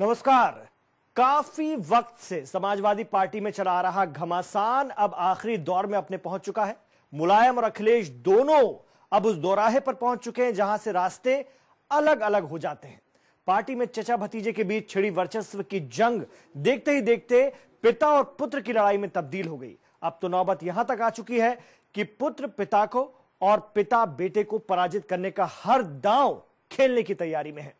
नमस्कार काफी वक्त से समाजवादी पार्टी में चला रहा घमासान अब आखिरी दौर में अपने पहुंच चुका है मुलायम और अखिलेश दोनों अब उस दौराहे पर पहुंच चुके हैं जहां से रास्ते अलग अलग हो जाते हैं पार्टी में चचा भतीजे के बीच छिड़ी वर्चस्व की जंग देखते ही देखते पिता और पुत्र की लड़ाई में तब्दील हो गई अब तो नौबत यहां तक आ चुकी है कि पुत्र पिता को और पिता बेटे को पराजित करने का हर दांव खेलने की तैयारी में है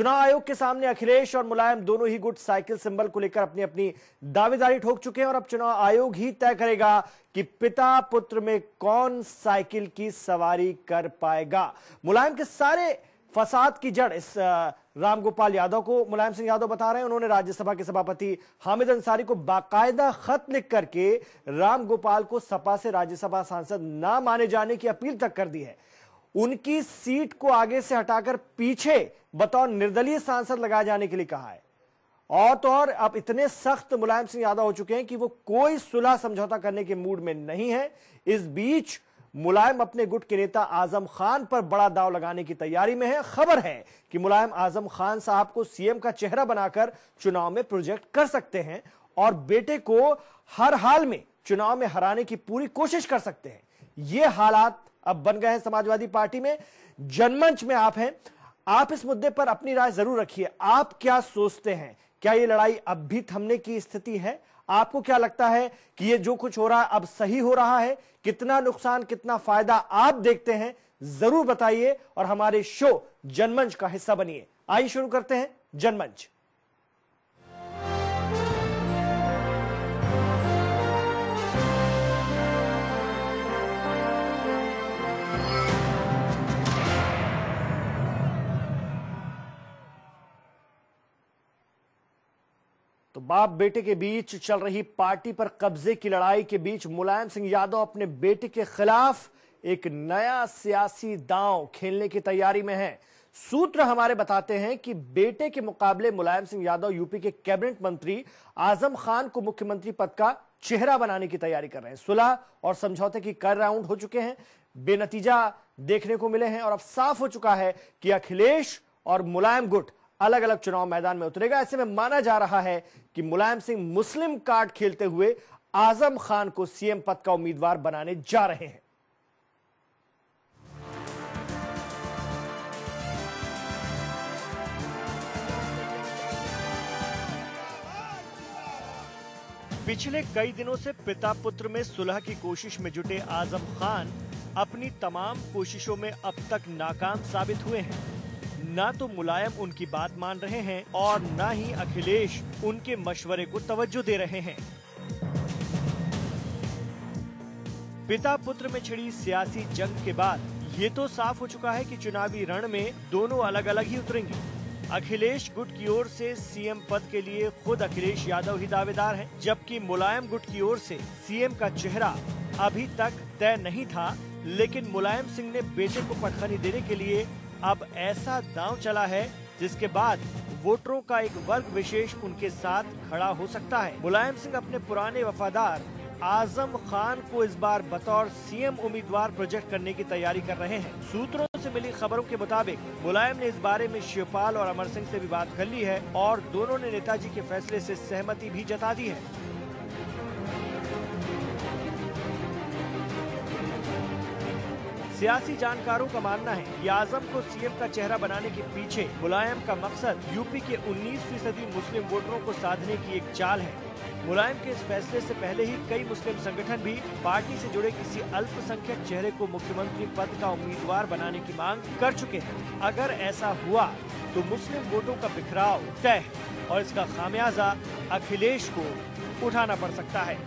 चुनाव आयोग के सामने अखिलेश और मुलायम दोनों ही गुट साइकिल सिंबल को लेकर अपनी अपनी दावेदारी ठोक चुके हैं और अब चुनाव आयोग ही तय करेगा कि पिता पुत्र में कौन साइकिल की सवारी कर पाएगा मुलायम के सारे फसाद की जड़ इस रामगोपाल यादव को मुलायम सिंह यादव बता रहे हैं उन्होंने राज्यसभा के सभापति हामिद अंसारी को बाकायदा खत लिख करके रामगोपाल को सपा से राज्यसभा सांसद ना माने जाने की अपील तक कर दी है उनकी सीट को आगे से हटाकर पीछे बतौर निर्दलीय सांसद लगाए जाने के लिए कहा है और तो और अब इतने सख्त मुलायम सिंह यादव हो चुके हैं कि वो कोई सुलह समझौता करने के मूड में नहीं है इस बीच मुलायम अपने गुट के नेता आजम खान पर बड़ा दाव लगाने की तैयारी में है खबर है कि मुलायम आजम खान साहब को सीएम का चेहरा बनाकर चुनाव में प्रोजेक्ट कर सकते हैं और बेटे को हर हाल में चुनाव में हराने की पूरी कोशिश कर सकते हैं ये हालात अब बन गए हैं समाजवादी पार्टी में जनमंच में आप हैं आप इस मुद्दे पर अपनी राय जरूर रखिए आप क्या सोचते हैं क्या ये लड़ाई अब भी थमने की स्थिति है आपको क्या लगता है कि ये जो कुछ हो रहा है अब सही हो रहा है कितना नुकसान कितना फायदा आप देखते हैं जरूर बताइए और हमारे शो जनमंच का हिस्सा बनिए आइए शुरू करते हैं जनमंच बाप बेटे के बीच चल रही पार्टी पर कब्जे की लड़ाई के बीच मुलायम सिंह यादव अपने बेटे के खिलाफ एक नया सियासी दांव खेलने की तैयारी में हैं। सूत्र हमारे बताते हैं कि बेटे के मुकाबले मुलायम सिंह यादव यूपी के कैबिनेट मंत्री आजम खान को मुख्यमंत्री पद का चेहरा बनाने की तैयारी कर रहे हैं सुलह और समझौते की कर राउंड हो चुके हैं बेनतीजा देखने को मिले हैं और अब साफ हो चुका है कि अखिलेश और मुलायम गुट अलग अलग चुनाव मैदान में उतरेगा ऐसे में माना जा रहा है कि मुलायम सिंह मुस्लिम कार्ड खेलते हुए आजम खान को सीएम पद का उम्मीदवार बनाने जा रहे हैं पिछले कई दिनों से पिता पुत्र में सुलह की कोशिश में जुटे आजम खान अपनी तमाम कोशिशों में अब तक नाकाम साबित हुए हैं ना तो मुलायम उनकी बात मान रहे हैं और ना ही अखिलेश उनके मशवरे को तवज्जो दे रहे हैं पिता पुत्र में छिड़ी सियासी जंग के बाद ये तो साफ हो चुका है कि चुनावी रण में दोनों अलग अलग ही उतरेंगे अखिलेश गुट की ओर से सीएम पद के लिए खुद अखिलेश यादव ही दावेदार हैं, जबकि मुलायम गुट की ओर से सीएम का चेहरा अभी तक तय नहीं था लेकिन मुलायम सिंह ने बेटे को पटखनी देने के लिए अब ऐसा दांव चला है जिसके बाद वोटरों का एक वर्ग विशेष उनके साथ खड़ा हो सकता है मुलायम सिंह अपने पुराने वफादार आजम खान को इस बार बतौर सीएम उम्मीदवार प्रोजेक्ट करने की तैयारी कर रहे हैं सूत्रों से मिली खबरों के मुताबिक मुलायम ने इस बारे में शिवपाल और अमर सिंह से भी बात कर ली है और दोनों ने नेताजी के फैसले से सहमति भी जता दी है सियासी जानकारों का मानना है कि आजम को सीएम का चेहरा बनाने के पीछे मुलायम का मकसद यूपी के 19 फीसदी मुस्लिम वोटरों को साधने की एक चाल है मुलायम के इस फैसले से पहले ही कई मुस्लिम संगठन भी पार्टी से जुड़े किसी अल्पसंख्यक चेहरे को मुख्यमंत्री पद का उम्मीदवार बनाने की मांग कर चुके हैं अगर ऐसा हुआ तो मुस्लिम वोटों का बिखराव तय और इसका खामियाजा अखिलेश को उठाना पड़ सकता है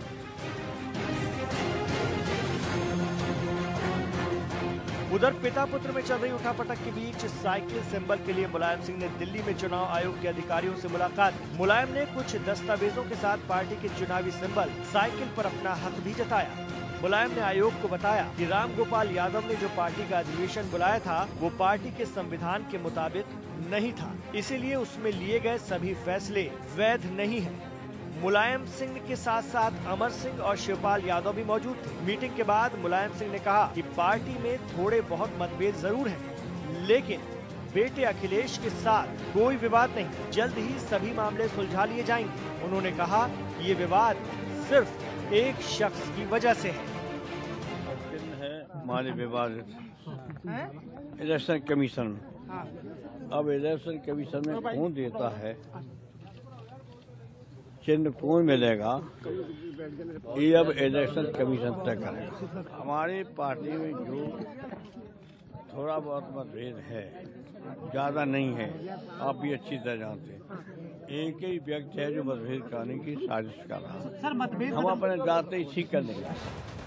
उधर पिता पुत्र में चल रही उठापटक के बीच साइकिल सिंबल के लिए मुलायम सिंह ने दिल्ली में चुनाव आयोग के अधिकारियों से मुलाकात मुलायम ने कुछ दस्तावेजों के साथ पार्टी के चुनावी सिंबल साइकिल पर अपना हक भी जताया मुलायम ने आयोग को बताया कि राम गोपाल यादव ने जो पार्टी का अधिवेशन बुलाया था वो पार्टी के संविधान के मुताबिक नहीं था इसीलिए उसमें लिए गए सभी फैसले वैध नहीं है मुलायम सिंह के साथ साथ अमर सिंह और शिवपाल यादव भी मौजूद थे मीटिंग के बाद मुलायम सिंह ने कहा कि पार्टी में थोड़े बहुत मतभेद जरूर हैं, लेकिन बेटे अखिलेश के साथ कोई विवाद नहीं जल्द ही सभी मामले सुलझा लिए जाएंगे उन्होंने कहा ये विवाद सिर्फ एक शख्स की वजह ऐसी है इलेक्शन कमीशन हाँ। अब इलेक्शन कमीशन में कौन देता है चिन्ह कौन मिलेगा ये अब इलेक्शन कमीशन तय करेगा हमारी पार्टी में जो थोड़ा बहुत मतभेद है ज़्यादा नहीं है आप भी अच्छी तरह जानते हैं एक ही व्यक्ति है जो मतभेद करने की साजिश कर रहा है हम अपने जाते ही ठीक कर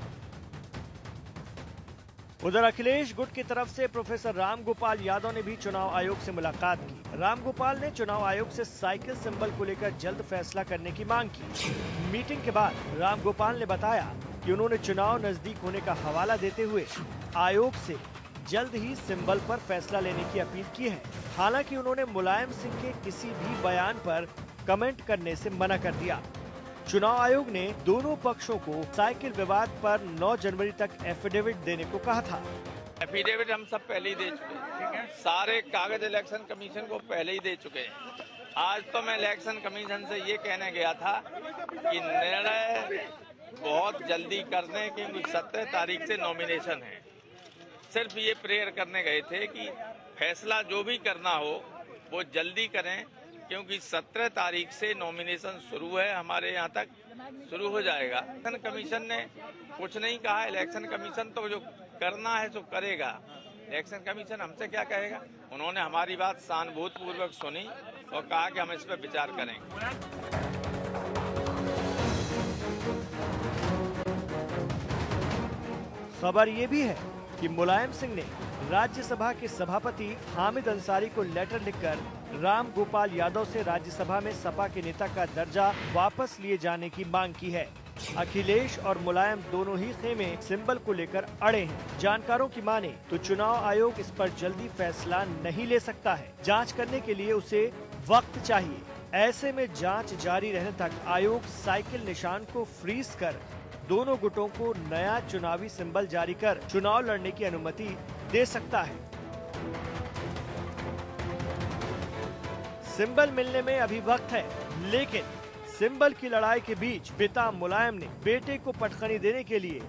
उधर अखिलेश गुट की तरफ से प्रोफेसर रामगोपाल यादव ने भी चुनाव आयोग से मुलाकात की रामगोपाल ने चुनाव आयोग से साइकिल सिंबल को लेकर जल्द फैसला करने की मांग की मीटिंग के बाद रामगोपाल ने बताया कि उन्होंने चुनाव नजदीक होने का हवाला देते हुए आयोग से जल्द ही सिंबल पर फैसला लेने की अपील की है हालांकि उन्होंने मुलायम सिंह के किसी भी बयान पर कमेंट करने से मना कर दिया चुनाव आयोग ने दोनों पक्षों को साइकिल विवाद पर 9 जनवरी तक एफिडेविट देने को कहा था एफिडेविट हम सब पहले ही दे चुके हैं सारे कागज इलेक्शन कमीशन को पहले ही दे चुके हैं आज तो मैं इलेक्शन कमीशन से ये कहने गया था कि निर्णय बहुत जल्दी कर दें क्योंकि सत्रह तारीख से नॉमिनेशन है सिर्फ ये प्रेयर करने गए थे कि फैसला जो भी करना हो वो जल्दी करें क्योंकि 17 तारीख से नॉमिनेशन शुरू है हमारे यहाँ तक शुरू हो जाएगा इलेक्शन कमीशन ने कुछ नहीं कहा इलेक्शन कमीशन तो जो करना है सो करेगा इलेक्शन कमीशन हमसे क्या कहेगा उन्होंने हमारी बात सहानुभूतपूर्वक सुनी और कहा कि हम इस पर विचार करेंगे खबर ये भी है कि मुलायम सिंह ने राज्यसभा के सभापति हामिद अंसारी को लेटर लिखकर राम गोपाल यादव से राज्यसभा में सपा के नेता का दर्जा वापस लिए जाने की मांग की है अखिलेश और मुलायम दोनों ही खेमे सिंबल को लेकर अड़े हैं जानकारों की माने तो चुनाव आयोग इस पर जल्दी फैसला नहीं ले सकता है जांच करने के लिए उसे वक्त चाहिए ऐसे में जांच जारी रहने तक आयोग साइकिल निशान को फ्रीज कर दोनों गुटों को नया चुनावी सिंबल जारी कर चुनाव लड़ने की अनुमति दे सकता है सिंबल मिलने में अभी वक्त है लेकिन सिंबल की लड़ाई के बीच पिता मुलायम ने बेटे को पटखनी देने के लिए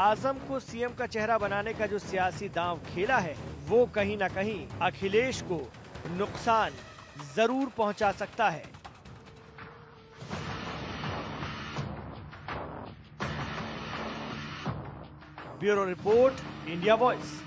आजम को सीएम का चेहरा बनाने का जो सियासी दांव खेला है वो कहीं ना कहीं अखिलेश को नुकसान जरूर पहुंचा सकता है ब्यूरो रिपोर्ट इंडिया वॉइस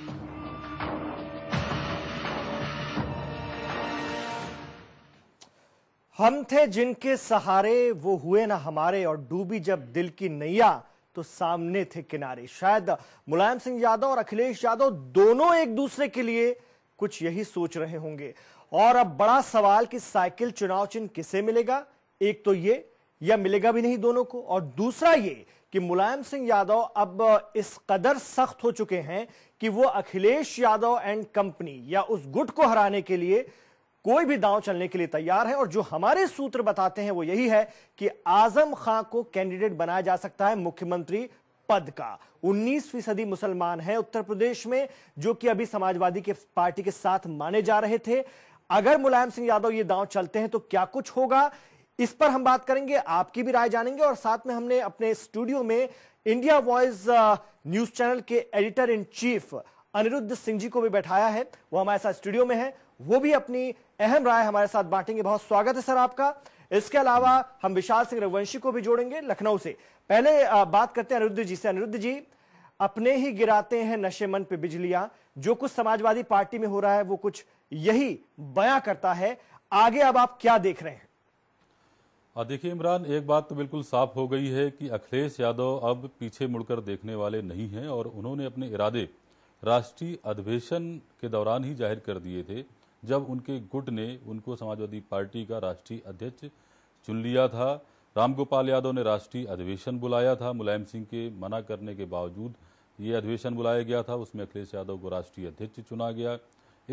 हम थे जिनके सहारे वो हुए ना हमारे और डूबी जब दिल की नैया तो सामने थे किनारे शायद मुलायम सिंह यादव और अखिलेश यादव दोनों एक दूसरे के लिए कुछ यही सोच रहे होंगे और अब बड़ा सवाल कि साइकिल चुनाव चिन्ह किसे मिलेगा एक तो ये या मिलेगा भी नहीं दोनों को और दूसरा ये कि मुलायम सिंह यादव अब इस कदर सख्त हो चुके हैं कि वो अखिलेश यादव एंड कंपनी या उस गुट को हराने के लिए कोई भी दांव चलने के लिए तैयार है और जो हमारे सूत्र बताते हैं वो यही है कि आजम खां को कैंडिडेट बनाया जा सकता है मुख्यमंत्री पद का 19 फीसदी मुसलमान है उत्तर प्रदेश में जो कि अभी समाजवादी के पार्टी के साथ माने जा रहे थे अगर मुलायम सिंह यादव ये दांव चलते हैं तो क्या कुछ होगा इस पर हम बात करेंगे आपकी भी राय जानेंगे और साथ में हमने अपने स्टूडियो में इंडिया वॉइस न्यूज चैनल के editor in chief Anirudh Singh ji को भी बैठाया है वो हमारे साथ स्टूडियो में है वो भी अपनी अहम राय हमारे साथ बांटेंगे बहुत स्वागत है सर आपका इसके अलावा हम विशाल सिंह रघुवंशी को भी जोड़ेंगे लखनऊ से पहले बात करते हैं अनिरुद्ध जी से अनिरुद्ध जी अपने ही गिराते हैं नशे मन पे बिजलियां जो कुछ समाजवादी पार्टी में हो रहा है वो कुछ यही बयां करता है आगे अब आप क्या देख रहे हैं देखिए इमरान एक बात तो बिल्कुल साफ हो गई है कि अखिलेश यादव अब पीछे मुड़कर देखने वाले नहीं हैं और उन्होंने अपने इरादे राष्ट्रीय अधिवेशन के दौरान ही जाहिर कर दिए थे जब उनके गुट ने उनको समाजवादी पार्टी का राष्ट्रीय अध्यक्ष चुन लिया था रामगोपाल यादव ने राष्ट्रीय अधिवेशन बुलाया था मुलायम सिंह के मना करने के बावजूद ये अधिवेशन बुलाया गया था उसमें अखिलेश यादव को राष्ट्रीय अध्यक्ष चुना गया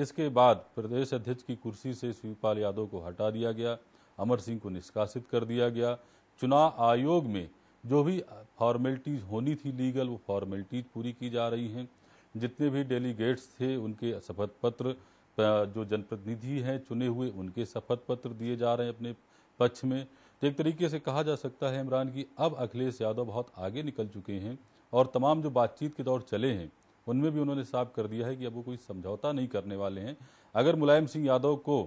इसके बाद प्रदेश अध्यक्ष की कुर्सी से शिवपाल यादव को हटा दिया गया अमर सिंह को निष्कासित कर दिया गया चुनाव आयोग में जो भी फॉर्मेलिटीज़ होनी थी लीगल वो फॉर्मेलिटीज़ पूरी की जा रही हैं जितने भी डेलीगेट्स थे उनके शपथ पत्र जो जनप्रतिनिधि हैं चुने हुए उनके शपथ पत्र दिए जा रहे हैं अपने पक्ष में तो एक तरीके से कहा जा सकता है इमरान की अब अखिलेश यादव बहुत आगे निकल चुके हैं और तमाम जो बातचीत के दौर चले हैं उनमें भी उन्होंने साफ कर दिया है कि अब वो कोई समझौता नहीं करने वाले हैं अगर मुलायम सिंह यादव को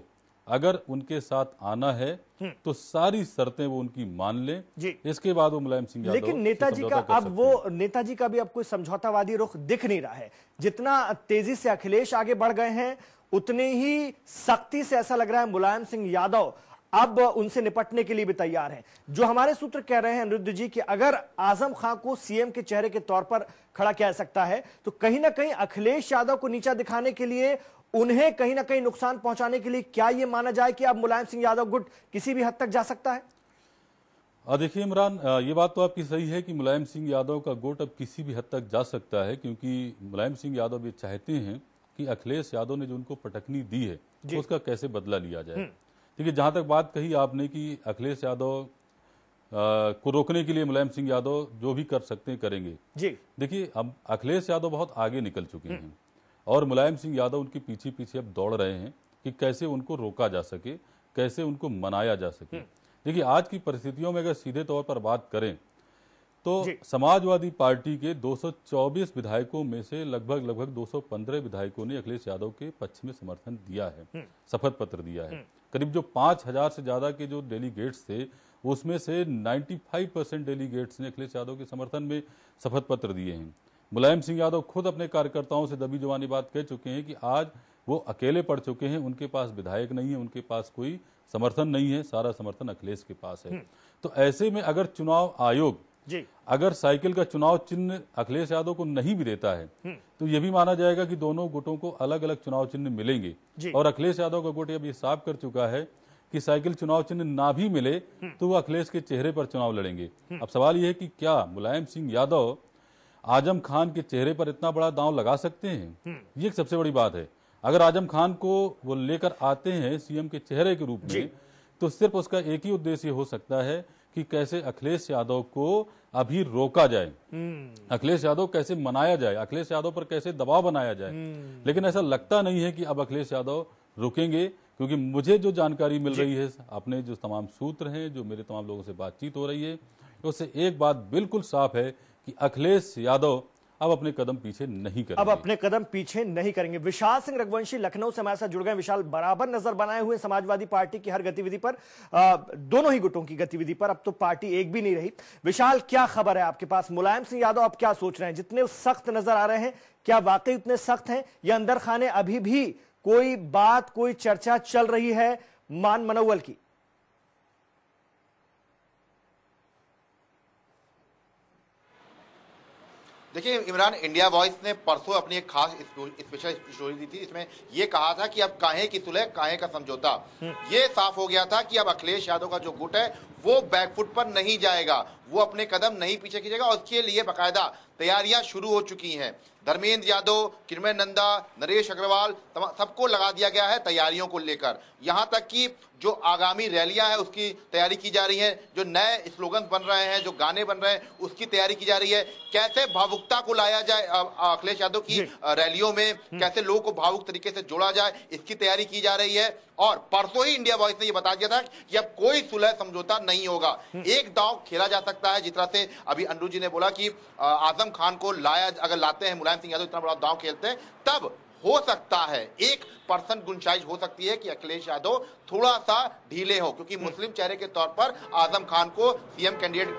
अगर उनके साथ आना है हम्म। तो सारी शर्तें वो उनकी मान लें इसके बाद वो मुलायम सिंह यादव लेकिन नेताजी का अब वो नेताजी का भी अब कोई समझौतावादी रुख दिख नहीं रहा है जितना तेजी से अखिलेश आगे बढ़ गए हैं उतनी ही सख्ती से ऐसा लग रहा है मुलायम सिंह यादव अब उनसे निपटने के लिए भी तैयार हैं जो हमारे सूत्र कह रहे हैं अनिरुद्ध जी कि अगर आजम खां को सीएम के चेहरे के तौर पर खड़ा किया जा सकता है तो कहीं ना कहीं अखिलेश यादव को नीचा दिखाने के लिए उन्हें कहीं ना कहीं नुकसान पहुंचाने के लिए क्या यह माना जाए कि अब मुलायम सिंह यादव गुट किसी भी हद तक जा सकता है देखिए इमरान ये बात तो आपकी सही है कि मुलायम सिंह यादव का गुट अब किसी भी हद तक जा सकता है क्योंकि मुलायम सिंह यादव ये चाहते हैं कि अखिलेश यादव ने जो उनको पटकनी दी है तो उसका कैसे बदला लिया जाए हम्म। देखिए जहां तक बात कही आपने कि अखिलेश यादव को रोकने के लिए मुलायम सिंह यादव जो भी कर सकते हैं करेंगे देखिए अब अखिलेश यादव बहुत आगे निकल चुके हम्म। हैं और मुलायम सिंह यादव उनके पीछे पीछे अब दौड़ रहे हैं कि कैसे उनको रोका जा सके कैसे उनको मनाया जा सके हम्म। देखिए आज की परिस्थितियों में अगर सीधे तौर पर बात करें तो समाजवादी पार्टी के 224 विधायकों में से लगभग लगभग 215 विधायकों ने अखिलेश यादव के पक्ष में समर्थन दिया है हम्म। शपथ पत्र दिया है हम्म। करीब जो 5000 से ज्यादा के जो डेलीगेट्स थे उसमें से 95 परसेंट डेलीगेट्स ने अखिलेश यादव के समर्थन में शपथ पत्र दिए हैं मुलायम सिंह यादव खुद अपने कार्यकर्ताओं से दबी जुबानी बात कह चुके हैं कि आज वो अकेले पड़ चुके हैं उनके पास विधायक नहीं है उनके पास कोई समर्थन नहीं है सारा समर्थन अखिलेश के पास है हम्म। तो ऐसे में अगर चुनाव आयोग जी अगर साइकिल का चुनाव चिन्ह अखिलेश यादव को नहीं भी देता है हम्म। तो यह भी माना जाएगा कि दोनों गुटों को अलग अलग चुनाव चिन्ह मिलेंगे और अखिलेश यादव का गुट अब ये साफ कर चुका है कि साइकिल चुनाव चिन्ह ना भी मिले हम्म। तो वो अखिलेश के चेहरे पर चुनाव लड़ेंगे हम्म। अब सवाल यह है कि क्या मुलायम सिंह यादव आजम खान के चेहरे पर इतना बड़ा दांव लगा सकते हैं ये एक सबसे बड़ी बात है अगर आजम खान को वो लेकर आते हैं सीएम के चेहरे के रूप में तो सिर्फ उसका एक ही उद्देश्य हो सकता है कि कैसे अखिलेश यादव को अभी रोका जाए हम्म। अखिलेश यादव कैसे मनाया जाए अखिलेश यादव पर कैसे दबाव बनाया जाए हम्म। लेकिन ऐसा लगता नहीं है कि अब अखिलेश यादव रुकेंगे क्योंकि मुझे जो जानकारी मिल रही है अपने जो तमाम सूत्र हैं जो मेरे तमाम लोगों से बातचीत हो रही है उससे एक बात बिल्कुल साफ है कि अखिलेश यादव अब अपने कदम पीछे नहीं करेंगे अब अपने कदम पीछे नहीं करेंगे विशाल सिंह रघुवंशी लखनऊ से हमारे साथ जुड़ गए विशाल बराबर नजर बनाए हुए समाजवादी पार्टी की हर गतिविधि पर आ, दोनों ही गुटों की गतिविधि पर अब तो पार्टी एक भी नहीं रही विशाल क्या खबर है आपके पास मुलायम सिंह यादव आप क्या सोच रहे हैं जितने सख्त नजर आ रहे हैं क्या वाकई उतने सख्त हैं या अंदर खाने अभी भी कोई बात कोई चर्चा चल रही है मान मनोवल की देखिए इमरान इंडिया वॉइस ने परसों अपनी एक खास स्पेशल स्टोरी दी थी इसमें यह कहा था कि अब काहे की सुलह काहे का समझौता हम्म। ये साफ हो गया था कि अब अखिलेश यादव का जो गुट है वो बैकफुट पर नहीं जाएगा वो अपने कदम नहीं पीछे खींचेगा और उसके लिए बाकायदा तैयारियां शुरू हो चुकी हैं धर्मेंद्र यादव किरमय नंदा नरेश अग्रवाल सबको लगा दिया गया है तैयारियों को लेकर यहां तक कि जो आगामी रैलियां हैं उसकी तैयारी की जा रही है जो नए स्लोगन बन रहे हैं जो गाने बन रहे हैं उसकी तैयारी की जा रही है कैसे भावुकता को लाया जाए अखिलेश यादव की रैलियों में हम्म। कैसे लोगों को भावुक तरीके से जोड़ा जाए इसकी तैयारी की जा रही है और परसों ही इंडिया वॉइस ने यह बता दिया था कि अब कोई सुलह समझौता नहीं होगा हम्म। एक दांव खेला जा सकता है जिस तरह से अभी अंडू जी ने बोला कि आजम खान को लाया अगर लाते हैं मुलायम सिंह यादव इतना बड़ा दांव खेलते हैं तब हो सकता है एक परसेंट गुंजाइश हो सकती है कि अखिलेश यादव थोड़ा सा ढीले हो क्योंकि हम्म। मुस्लिम चेहरे के तौर पर आजम खान को सीएम कैंडिडेट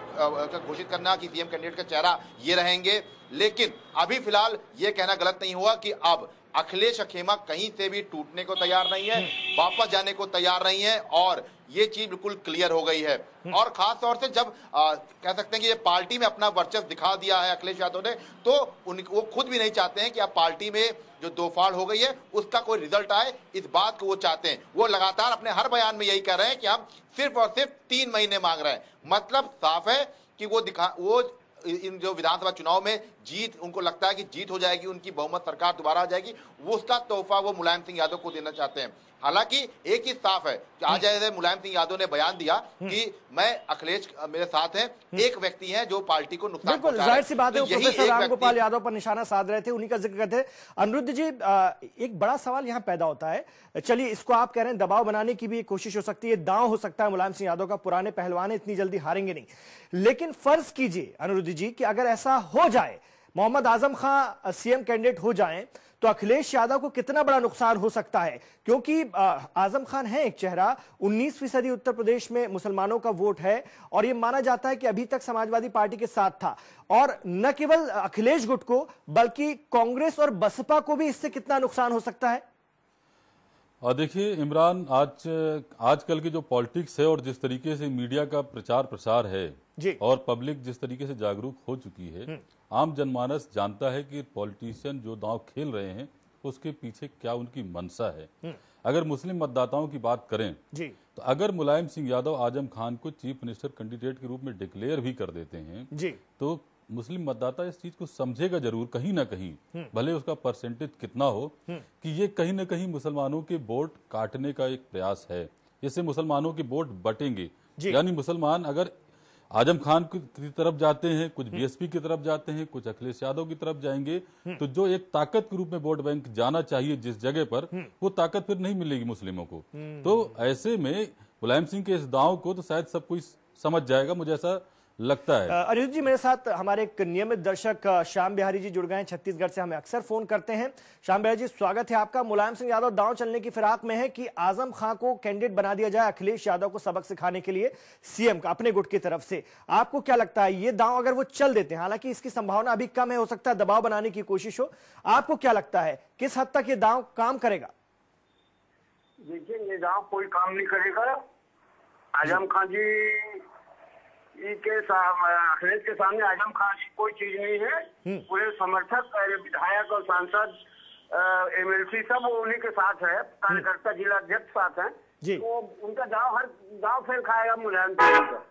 का घोषित करना कि सीएम कैंडिडेट का चेहरा ये रहेंगे लेकिन अभी फिलहाल ये कहना गलत नहीं हुआ कि अब अखिलेश अखेमा कहीं से भी टूटने को तैयार नहीं है वापस जाने को तैयार नहीं है और ये चीज बिल्कुल क्लियर हो गई है और खास तौर से जब आ, कह सकते हैं कि ये पार्टी में अपना वर्चस्व दिखा दिया है अखिलेश यादव ने तो उन वो खुद भी नहीं चाहते हैं कि आप पार्टी में जो दो फाड़ हो गई है उसका कोई रिजल्ट आए इस बात को वो चाहते हैं वो लगातार अपने हर बयान में यही कह रहे हैं कि हम सिर्फ और सिर्फ तीन महीने मांग रहे हैं मतलब साफ है कि वो दिखा वो इन जो विधानसभा चुनाव में जीत उनको लगता है कि जीत हो जाएगी उनकी बहुमत सरकार दोबारा आ जाएगी उसका तोहफा वो मुलायम सिंह यादव को देना चाहते हैं हालांकि एक ही साफ है कि आज जैसे मुलायम सिंह यादव ने बयान दिया हम्म। कि मैं अखिलेश मेरे साथ हैं हम्म। एक व्यक्ति हैं जो पार्टी को नुकसान बिल्कुल जाहिर सी बात है तो प्रोफेसर राम गोपाल यादव पर निशाना साध रहे थे उन्हीं का जिक्र करते अनिरुद्ध जी एक बड़ा सवाल यहाँ पैदा होता है चलिए इसको आप कह रहे हैं दबाव बनाने की भी कोशिश हो सकती है दांव हो सकता है मुलायम सिंह यादव का पुराने पहलवान इतनी जल्दी हारेंगे नहीं लेकिन फर्ज कीजिए अनिरुद्ध जी कि अगर ऐसा हो जाए मोहम्मद आजम खां सीएम कैंडिडेट हो जाएं तो अखिलेश यादव को कितना बड़ा नुकसान हो सकता है क्योंकि आजम खान है एक चेहरा 19 फीसदी उत्तर प्रदेश में मुसलमानों का वोट है और यह माना जाता है कि अभी तक समाजवादी पार्टी के साथ था और न केवल अखिलेश गुट को बल्कि कांग्रेस और बसपा को भी इससे कितना नुकसान हो सकता है देखिए इमरान आज आजकल की जो पॉलिटिक्स है और जिस तरीके से मीडिया का प्रचार प्रसार है जी और पब्लिक जिस तरीके से जागरूक हो चुकी है हम्म। आम जनमानस जानता है कि पॉलिटिशियन जो दांव खेल रहे हैं उसके पीछे क्या उनकी मनसा है हम्म। अगर मुस्लिम मतदाताओं की बात करें जी तो अगर मुलायम सिंह यादव आजम खान को चीफ मिनिस्टर कैंडिडेट के रूप में डिक्लेयर भी कर देते हैं जी तो मुस्लिम मतदाता इस चीज को समझेगा जरूर कहीं ना कहीं हम्म। भले उसका परसेंटेज कितना हो कि ये कहीं ना कहीं मुसलमानों के वोट काटने का एक प्रयास है इससे मुसलमानों के वोट बटेंगे यानी मुसलमान अगर आजम खान की तरफ जाते हैं कुछ बीएसपी हम्म। की तरफ जाते हैं कुछ अखिलेश यादव की तरफ जाएंगे हम्म। तो जो एक ताकत के रूप में वोट बैंक जाना चाहिए जिस जगह पर हम्म। वो ताकत फिर नहीं मिलेगी मुस्लिमों को तो ऐसे में मुलायम सिंह के इस दाव को तो शायद सब कोई समझ जाएगा मुझे ऐसा लगता है अनिरुद्ध जी मेरे साथ हमारे एक नियमित दर्शक श्याम बिहारी जी जुड़ गए हैं छत्तीसगढ़ से हमें अक्सर फोन करते हैं श्याम बिहारी जी स्वागत है आपका मुलायम सिंह यादव दांव चलने की फिराक में है कि आजम खां को कैंडिडेट बना दिया जाए अखिलेश यादव को सबक सिखाने के लिए सीएम का अपने गुट की तरफ से आपको क्या लगता है ये दांव अगर वो चल देते हैं हालांकि इसकी संभावना अभी कम है हो सकता है दबाव बनाने की कोशिश हो आपको क्या लगता है किस हद तक ये दांव काम करेगा देखिए ये दांव कोई काम नहीं करेगा आजम खान जी जी के अखिलेश के सामने आजम खान कोई चीज नहीं है हम्म। पूरे समर्थक विधायक और सांसद एमएलसी सब उन्हीं के साथ है कार्यकर्ता हम्म। जिला अध्यक्ष साथ हैं जी तो उनका दाव हर गाँव फेल खाएगा मुलायम सिंह का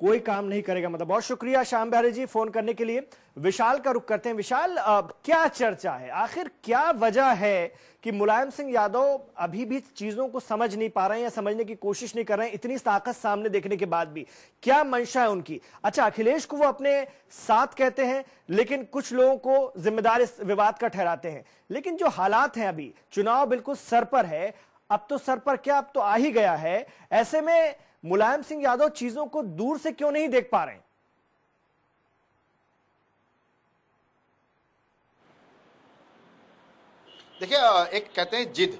कोई काम नहीं करेगा मतलब बहुत शुक्रिया श्याम बहरे जी फोन करने के लिए विशाल का रुख करते हैं विशाल क्या चर्चा है आखिर क्या वजह है कि मुलायम सिंह यादव अभी भी चीजों को समझ नहीं पा रहे हैं या समझने की कोशिश नहीं कर रहे हैं इतनी ताकत सामने देखने के बाद भी क्या मंशा है उनकी अच्छा अखिलेश को वो अपने साथ कहते हैं लेकिन कुछ लोगों को जिम्मेदार इस विवाद का ठहराते हैं लेकिन जो हालात हैं अभी चुनाव बिल्कुल सर पर है अब तो सर पर क्या अब तो आ ही गया है ऐसे में मुलायम सिंह यादव चीजों को दूर से क्यों नहीं देख पा रहे हैं देखिए एक कहते हैं जिद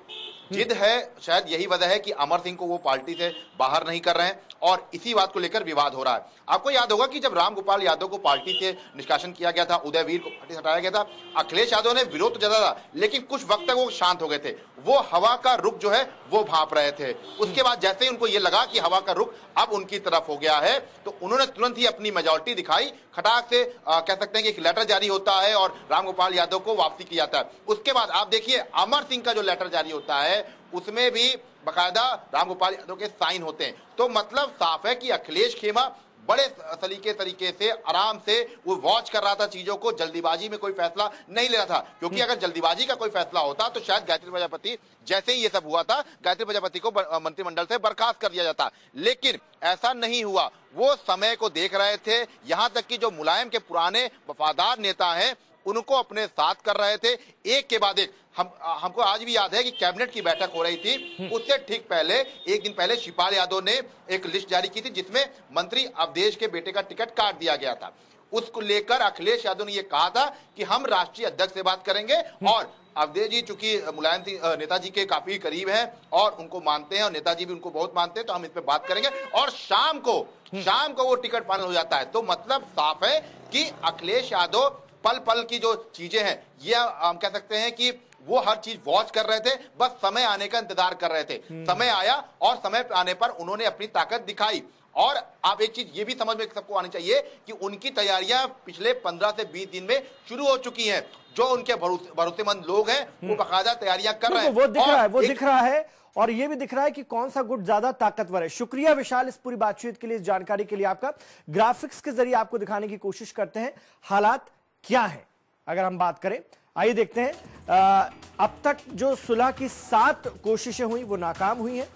जिद है शायद यही वजह है कि अमर सिंह को वो पार्टी से बाहर नहीं कर रहे हैं और इसी बात को लेकर विवाद हो रहा है आपको याद होगा कि जब राम गोपाल यादव को पार्टी से निष्कासन किया गया था उदयवीर को पार्टी से हटाया गया था अखिलेश यादव ने विरोध तो जता था लेकिन कुछ वक्त तक वो शांत हो गए थे वो हवा का रुख जो है वो भाप रहे थे उसके बाद जैसे ही उनको ये लगा कि हवा का रुख अब उनकी तरफ हो गया है तो उन्होंने तुरंत ही अपनी मेजोरिटी दिखाई खटाक से आ, कह सकते हैं कि एक लेटर जारी होता है और रामगोपाल यादव को वापसी की जाता है उसके बाद आप देखिए अमर सिंह का जो लेटर जारी होता है उसमें भी बाकायदा रामगोपाल यादव के साइन होते हैं तो मतलब साफ है कि अखिलेश खेमा बड़े सलीके तरीके से आराम से वो वॉच कर रहा था चीजों को जल्दीबाजी में कोई फैसला नहीं ले रहा था क्योंकि हम्म। अगर जल्दीबाजी का कोई फैसला होता तो शायद गायत्री प्रजापति जैसे ही ये सब हुआ था गायत्री प्रजापति को मंत्रिमंडल से बर्खास्त कर दिया जाता लेकिन ऐसा नहीं हुआ वो समय को देख रहे थे यहां तक कि जो मुलायम के पुराने वफादार नेता हैं उनको अपने साथ कर रहे थे एक के बाद एक हम हमको आज भी याद है कि कैबिनेट की बैठक हो रही थी हम्म। उससे ठीक पहले एक दिन पहले शिपाल यादव ने एक लिस्ट जारी की थी जिसमें मंत्री अवधेश के बेटे का टिकट काट दिया गया था उसको लेकर अखिलेश यादव ने यह कहा था कि हम राष्ट्रीय अध्यक्ष से बात करेंगे हम्म। और अवधेश जी चूंकि मुलायम सिंह नेताजी के काफी करीब हैं और उनको मानते हैं और नेताजी भी उनको बहुत मानते हैं तो हम इस पर बात करेंगे और शाम को हम्म। शाम को वो टिकट फाइनल हो जाता है तो मतलब साफ है कि अखिलेश यादव पल पल की जो चीजें हैं ये हम कह सकते हैं कि वो हर चीज वॉच कर रहे थे बस समय आने का इंतजार कर रहे थे हम्म। समय आया और समय आने पर उन्होंने अपनी ताकत दिखाई और आप एक चीज ये भी समझ में सबको आनी चाहिए कि उनकी तैयारियां पिछले पंद्रह से बीस दिन में शुरू हो चुकी हैं जो उनके भरोसेमंद लोग हैं वो हम्म। बकायदा तैयारियां कर रहे हैं वो दिख रहा है वो दिख रहा है और ये भी दिख रहा है कि कौन सा गुट ज्यादा ताकतवर है शुक्रिया विशाल इस पूरी बातचीत के लिए इस जानकारी के लिए आपका ग्राफिक्स के जरिए आपको दिखाने की कोशिश करते हैं हालात क्या है अगर हम बात करें आइए देखते हैं आ, अब तक जो सुलह की सात कोशिशें हुई वो नाकाम हुई हैं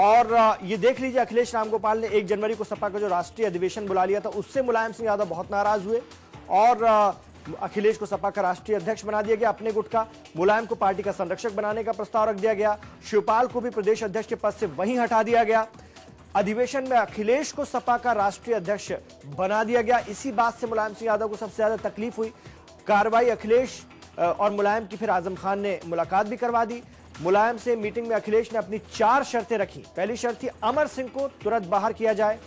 और ये देख लीजिए अखिलेश रामगोपाल ने एक जनवरी को सपा का जो राष्ट्रीय अधिवेशन बुला लिया था उससे मुलायम सिंह यादव बहुत नाराज हुए और अखिलेश को सपा का राष्ट्रीय अध्यक्ष बना दिया गया अपने गुट का मुलायम को पार्टी का संरक्षक बनाने का प्रस्ताव रख दिया गया शिवपाल को भी प्रदेश अध्यक्ष के पद से वहीं हटा दिया गया अधिवेशन में अखिलेश को सपा का राष्ट्रीय अध्यक्ष बना दिया गया इसी बात से मुलायम सिंह यादव को सबसे ज्यादा तकलीफ हुई कार्रवाई अखिलेश और मुलायम की फिर आजम खान ने मुलाकात भी करवा दी मुलायम से मीटिंग में अखिलेश ने अपनी चार शर्तें रखी पहली शर्त थी अमर सिंह को तुरंत बाहर किया जाए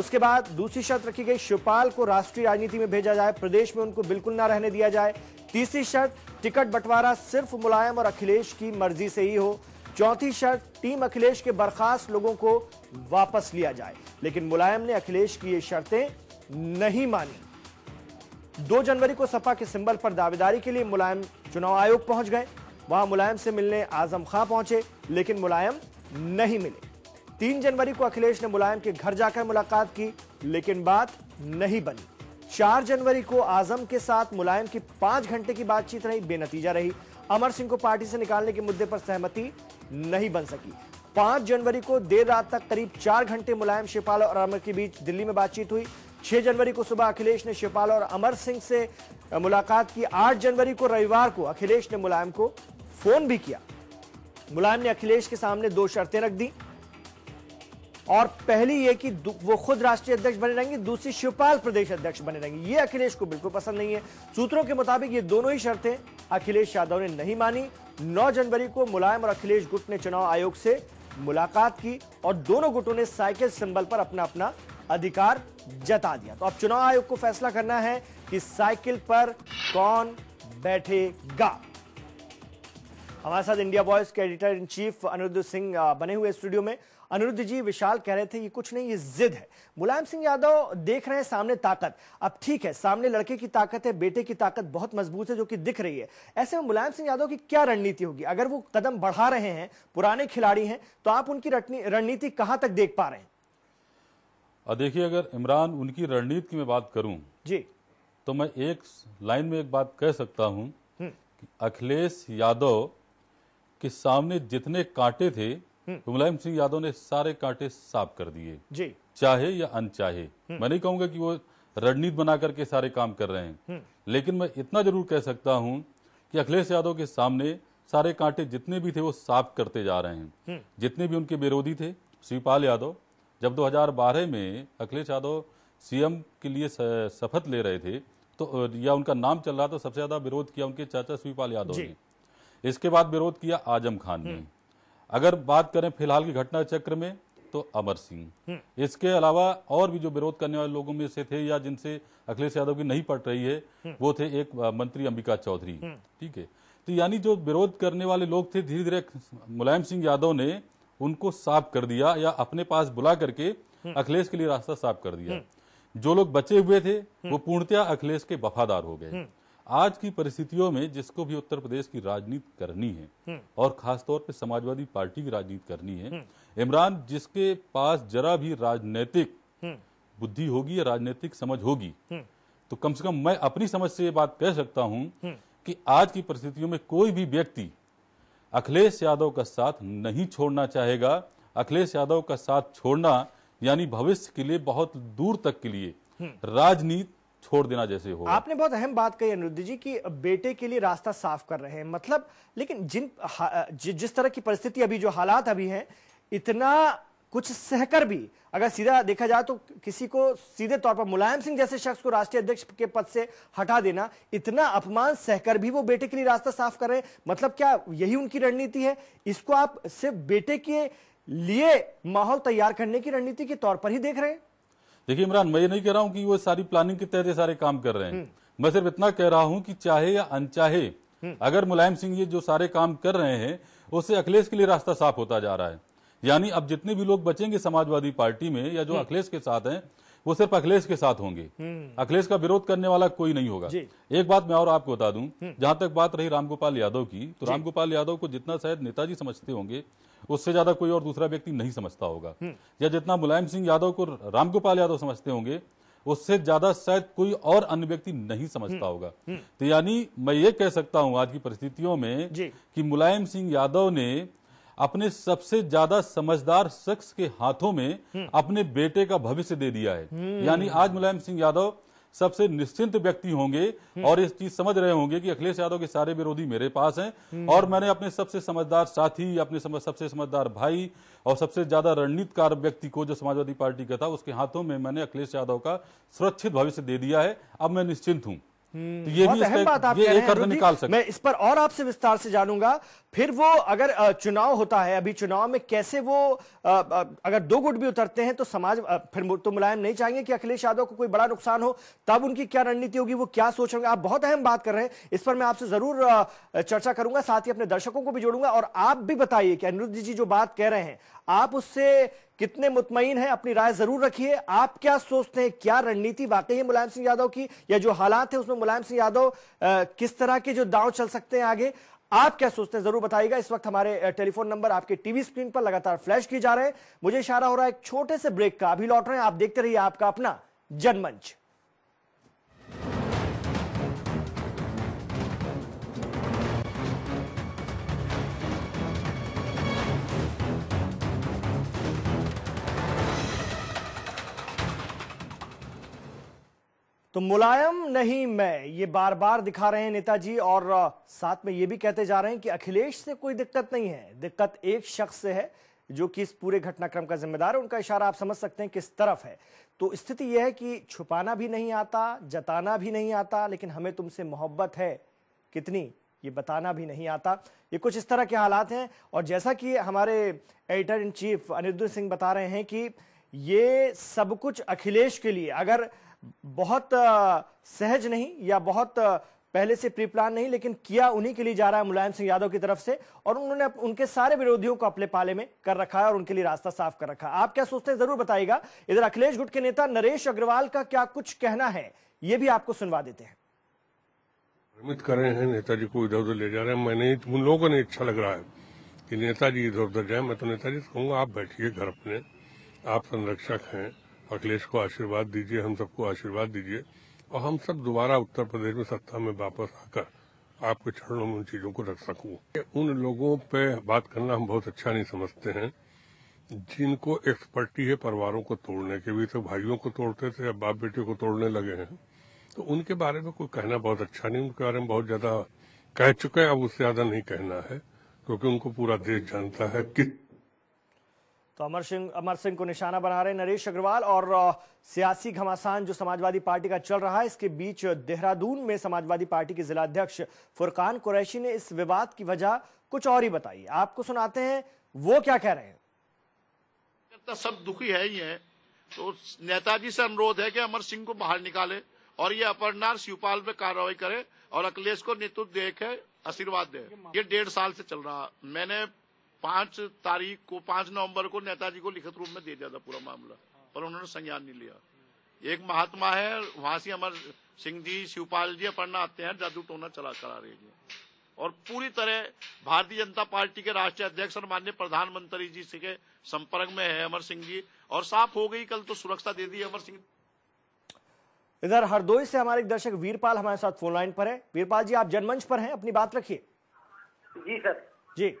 उसके बाद दूसरी शर्त रखी गई शिवपाल को राष्ट्रीय राजनीति में भेजा जाए प्रदेश में उनको बिल्कुल ना रहने दिया जाए तीसरी शर्त टिकट बंटवारा सिर्फ मुलायम और अखिलेश की मर्जी से ही हो चौथी शर्त टीम अखिलेश के बर्खास्त लोगों को वापस लिया जाए लेकिन मुलायम ने अखिलेश की ये शर्तें नहीं मानी दो जनवरी को सपा के सिंबल पर दावेदारी के लिए मुलायम चुनाव आयोग पहुंच गए वहां मुलायम से मिलने आजम खां पहुंचे लेकिन मुलायम नहीं मिले तीन जनवरी को अखिलेश ने मुलायम के घर जाकर मुलाकात की लेकिन बात नहीं बनी चार जनवरी को आजम के साथ मुलायम की पांच घंटे की बातचीत रही बेनतीजा रही अमर सिंह को पार्टी से निकालने के मुद्दे पर सहमति नहीं बन सकी पांच जनवरी को देर रात तक करीब चार घंटे मुलायम शिवपाल और अमर के बीच दिल्ली में बातचीत हुई छह जनवरी को सुबह अखिलेश ने शिवपाल और अमर सिंह से मुलाकात की आठ जनवरी को रविवार को अखिलेश ने मुलायम को फोन भी किया मुलायम ने अखिलेश के सामने दो शर्तें रख दी और पहली ये कि वो खुद राष्ट्रीय अध्यक्ष बने रहेंगे दूसरी शिवपाल प्रदेश अध्यक्ष बने रहेंगे ये अखिलेश को बिल्कुल पसंद नहीं है सूत्रों के मुताबिक ये दोनों ही शर्तें अखिलेश यादव ने नहीं मानी 9 जनवरी को मुलायम और अखिलेश गुट ने चुनाव आयोग से मुलाकात की और दोनों गुटों ने साइकिल सिंबल पर अपना अपना अधिकार जता दिया तो अब चुनाव आयोग को फैसला करना है कि साइकिल पर कौन बैठेगा हमारे साथ इंडिया बॉयज के editor in chief Anirudh Singh बने हुए स्टूडियो में अनिरुद्ध जी विशाल कह रहे थे ये कुछ नहीं ये जिद है मुलायम सिंह यादव देख रहे हैं सामने ताकत अब ठीक है सामने लड़के की ताकत है बेटे की ताकत बहुत मजबूत है जो कि दिख रही है ऐसे में मुलायम सिंह यादव की क्या रणनीति होगी अगर वो कदम बढ़ा रहे हैं पुराने खिलाड़ी हैं तो आप उनकी रणनीति कहां तक देख पा रहे हैं देखिए अगर इमरान उनकी रणनीति की मैं बात करूं जी तो मैं एक लाइन में एक बात कह सकता हूं हम्म। कि अखिलेश यादव के सामने जितने कांटे थे तो हम्म। मुलायम सिंह यादव ने सारे कांटे साफ कर दिए जी चाहे या अनचाहे हम्म। मैं नहीं कहूंगा कि वो रणनीति बना करके सारे काम कर रहे हैं हम्म। लेकिन मैं इतना जरूर कह सकता हूं कि अखिलेश यादव के सामने सारे कांटे जितने भी थे वो साफ करते जा रहे हैं जितने भी उनके विरोधी थे शिवपाल यादव जब 2012 में अखिलेश यादव सीएम के लिए शपथ ले रहे थे तो या उनका नाम चल रहा तो सबसे ज्यादा विरोध किया उनके चाचा शिवपाल यादव ने इसके बाद विरोध किया आजम खान ने अगर बात करें फिलहाल की घटना चक्र में तो अमर सिंह हम्म। इसके अलावा और भी जो विरोध करने वाले लोगों में से थे या जिनसे अखिलेश यादव की नहीं पट रही है हम्म। वो थे एक मंत्री अंबिका चौधरी हम्म। ठीक है तो यानी जो विरोध करने वाले लोग थे धीरे धीरे मुलायम सिंह यादव ने उनको साफ कर दिया या अपने पास बुला करके अखिलेश के लिए रास्ता साफ कर दिया जो लोग बचे हुए थे वो पूर्णतया अखिलेश के वफादार हो गए आज की परिस्थितियों में जिसको भी उत्तर प्रदेश की राजनीति करनी है हम्म। और खासतौर पे समाजवादी पार्टी की राजनीति करनी है हम्म। इमरान जिसके पास जरा भी राजनीतिक हम्म। बुद्धि होगी या राजनीतिक समझ होगी तो कम से कम मैं अपनी समझ से ये बात कह सकता हूं कि आज की परिस्थितियों में कोई भी व्यक्ति अखिलेश यादव का साथ नहीं छोड़ना चाहेगा अखिलेश यादव का साथ छोड़ना यानी भविष्य के लिए बहुत दूर तक के लिए राजनीति छोड़ देना जैसे हो आपने बहुत अहम बात कही अनिरुद्ध जी की बेटे के लिए रास्ता साफ कर रहे हैं मतलब लेकिन जिन जि, जिस तरह की परिस्थिति अभी जो हालात अभी हैं इतना कुछ सहकर भी अगर सीधा देखा जाए तो किसी को सीधे तौर पर मुलायम सिंह जैसे शख्स को राष्ट्रीय अध्यक्ष के पद से हटा देना इतना अपमान सहकर भी वो बेटे के लिए रास्ता साफ कर रहे हैं मतलब क्या यही उनकी रणनीति है इसको आप सिर्फ बेटे के लिए माहौल तैयार करने की रणनीति के तौर पर ही देख रहे हैं देखिए इमरान मैं ये नहीं कह रहा हूँ कि वो सारी प्लानिंग के तहत ये सारे काम कर रहे हैं हम्म। मैं सिर्फ इतना कह रहा हूँ कि चाहे या अनचाहे हम्म। अगर मुलायम सिंह ये जो सारे काम कर रहे हैं उससे अखिलेश के लिए रास्ता साफ होता जा रहा है यानी अब जितने भी लोग बचेंगे समाजवादी पार्टी में या जो हम्म। अखिलेश के साथ हैं वो सिर्फ अखिलेश के साथ होंगे अखिलेश का विरोध करने वाला कोई नहीं होगा एक बात मैं और आपको बता दूं जहां तक बात रही रामगोपाल यादव की तो रामगोपाल यादव को जितना शायद नेताजी समझते होंगे उससे ज्यादा कोई और दूसरा व्यक्ति नहीं समझता होगा हम्म। या जितना मुलायम सिंह यादव को रामगोपाल यादव समझते होंगे उससे ज्यादा शायद कोई और अन्य व्यक्ति नहीं समझता हम्म। होगा हम्म। तो यानी मैं ये कह सकता हूं आज की परिस्थितियों में कि मुलायम सिंह यादव ने अपने सबसे ज्यादा समझदार शख्स के हाथों में अपने बेटे का भविष्य दे दिया है यानी आज मुलायम सिंह यादव सबसे निश्चिंत व्यक्ति होंगे और इस चीज समझ रहे होंगे कि अखिलेश यादव के सारे विरोधी मेरे पास हैं और मैंने अपने सबसे समझदार साथी अपने समझ, सबसे समझदार भाई और सबसे ज्यादा रणनीतकार व्यक्ति को जो समाजवादी पार्टी का था उसके हाथों में मैंने अखिलेश यादव का सुरक्षित भविष्य दे दिया है अब मैं निश्चिंत हूं हम्म। तो ये बहुत अहम बात आप कह रहे हैं निकाल सकते मैं इस पर और आपसे विस्तार से जानूंगा फिर वो अगर चुनाव होता है अभी चुनाव में कैसे वो अगर दो गुट भी उतरते हैं तो समाज फिर तो मुलायम नहीं चाहेंगे कि अखिलेश यादव को कोई बड़ा नुकसान हो तब उनकी क्या रणनीति होगी वो क्या सोच रहे आप बहुत अहम बात कर रहे हैं इस पर मैं आपसे जरूर चर्चा करूंगा साथ ही अपने दर्शकों को भी जोड़ूंगा और आप भी बताइए कि अनिरुद्ध जी जो बात कह रहे हैं आप उससे कितने मुतमिन हैं अपनी राय जरूर रखिए आप क्या सोचते हैं क्या रणनीति वाकई है मुलायम सिंह यादव की या जो हालात है उसमें मुलायम सिंह यादव किस तरह के जो दाव चल सकते हैं आगे आप क्या सोचते हैं जरूर बताइएगा इस वक्त हमारे टेलीफोन नंबर आपके टीवी स्क्रीन पर लगातार फ्लैश किए जा रहे हैं मुझे इशारा हो रहा है एक छोटे से ब्रेक का अभी लौट रहे हैं आप देखते रहिए आपका अपना जनमंच तो मुलायम नहीं मैं ये बार बार दिखा रहे हैं नेताजी और साथ में ये भी कहते जा रहे हैं कि अखिलेश से कोई दिक्कत नहीं है दिक्कत एक शख्स से है जो कि इस पूरे घटनाक्रम का जिम्मेदार है उनका इशारा आप समझ सकते हैं किस तरफ है तो स्थिति यह है कि छुपाना भी नहीं आता जताना भी नहीं आता लेकिन हमें तुमसे मोहब्बत है कितनी ये बताना भी नहीं आता ये कुछ इस तरह के हालात हैं और जैसा कि हमारे editor in chief Anirudh Singh बता रहे हैं कि ये सब कुछ अखिलेश के लिए अगर बहुत सहज नहीं या बहुत पहले से प्री प्लान नहीं लेकिन किया उन्हीं के लिए जा रहा है मुलायम सिंह यादव की तरफ से और उन्होंने उनके सारे विरोधियों को अपने पाले में कर रखा है और उनके लिए रास्ता साफ कर रखा है आप क्या सोचते हैं जरूर बताइएगा इधर अखिलेश गुट के नेता नरेश अग्रवाल का क्या कुछ कहना है ये भी आपको सुनवा देते हैं भ्रमित कर रहे हैं नेताजी को इधर उधर ले जा रहे हैं मैं नहीं उन लोगों को नहीं अच्छा लग रहा है कि नेताजी इधर उधर जाए मैं तो नेताजी कहूंगा आप बैठिए घर अपने आप संरक्षक हैं अखिलेश को आशीर्वाद दीजिए हम सबको आशीर्वाद दीजिए और हम सब दोबारा उत्तर प्रदेश में सत्ता में वापस आकर आपके चरणों में उन चीजों को रख सकूं उन लोगों पे बात करना हम बहुत अच्छा नहीं समझते हैं जिनको एक्सपर्टी है परिवारों को तोड़ने के भी तो भाइयों को तोड़ते थे अब बाप बेटे को तोड़ने लगे हैं तो उनके बारे में कोई कहना बहुत अच्छा नहीं उनके बारे में बहुत ज्यादा कह चुके हैं अब उससे ज्यादा नहीं कहना है क्योंकि उनको पूरा देश जानता है किस तो अमर सिंह अमर सिंह को निशाना बना रहे नरेश अग्रवाल और सियासी घमासान जो समाजवादी पार्टी का चल रहा है इसके बीच देहरादून में समाजवादी पार्टी के जिलाध्यक्ष फुरकान कुरैशी ने इस विवाद की वजह कुछ और ही बताई आपको सुनाते हैं वो क्या कह रहे हैं सब दुखी है ही है तो नेताजी से अनुरोध है कि अमर सिंह को बाहर निकाले और ये अपर्णार शिवपाल में कार्रवाई करे और अखिलेश को नेतृत्व देखे आशीर्वाद दे ये डेढ़ साल से चल रहा मैंने पांच तारीख को पांच नवंबर को नेताजी को लिखित रूप में दे दिया था पूरा मामला पर उन्होंने संज्ञान नहीं लिया एक महात्मा है वहां से अमर सिंह जी शिवपाल जी पढ़ना आते हैं जादू टोना चला करा रहे हैं और पूरी तरह भारतीय जनता पार्टी के राष्ट्रीय अध्यक्ष और माननीय प्रधानमंत्री जी के संपर्क में है अमर सिंह जी और साफ हो गई कल तो सुरक्षा दे दी अमर सिंह इधर हरदोई से हमारे दर्शक वीरपाल हमारे साथ फोन लाइन पर है वीरपाल जी आप जनमंच पर हैं अपनी बात रखिए जी सर जी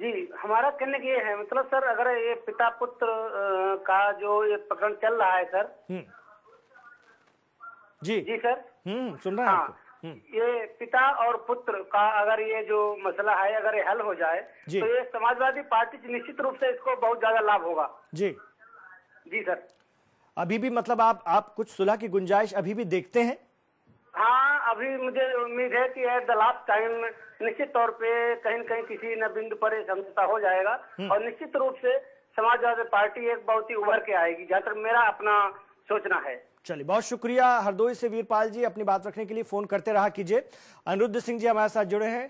जी हमारा कहने ये है मतलब सर अगर ये पिता पुत्र का जो ये प्रकरण चल रहा है सर हम्म। जी जी सर हम्म सुन रहे हैं हाँ, हम्म। ये पिता और पुत्र का अगर ये जो मसला है अगर ये हल हो जाए तो ये समाजवादी पार्टी निश्चित रूप से इसको बहुत ज्यादा लाभ होगा जी जी सर अभी भी मतलब आप आप कुछ सुलह की गुंजाइश अभी भी देखते हैं हाँ अभी मुझे उम्मीद है कि यह दलाब टाइम निश्चित तौर पे कहीं कहीं किसी न बिंदु पर एक समझौता हो जाएगा हम्म। और निश्चित रूप से समाजवादी पार्टी एक बहुत ही उभर के आएगी जहाँ तक मेरा अपना सोचना है चलिए बहुत शुक्रिया हरदोई से वीरपाल जी अपनी बात रखने के लिए फोन करते रहा कीजिए अनिरुद्ध सिंह जी हमारे साथ जुड़े हैं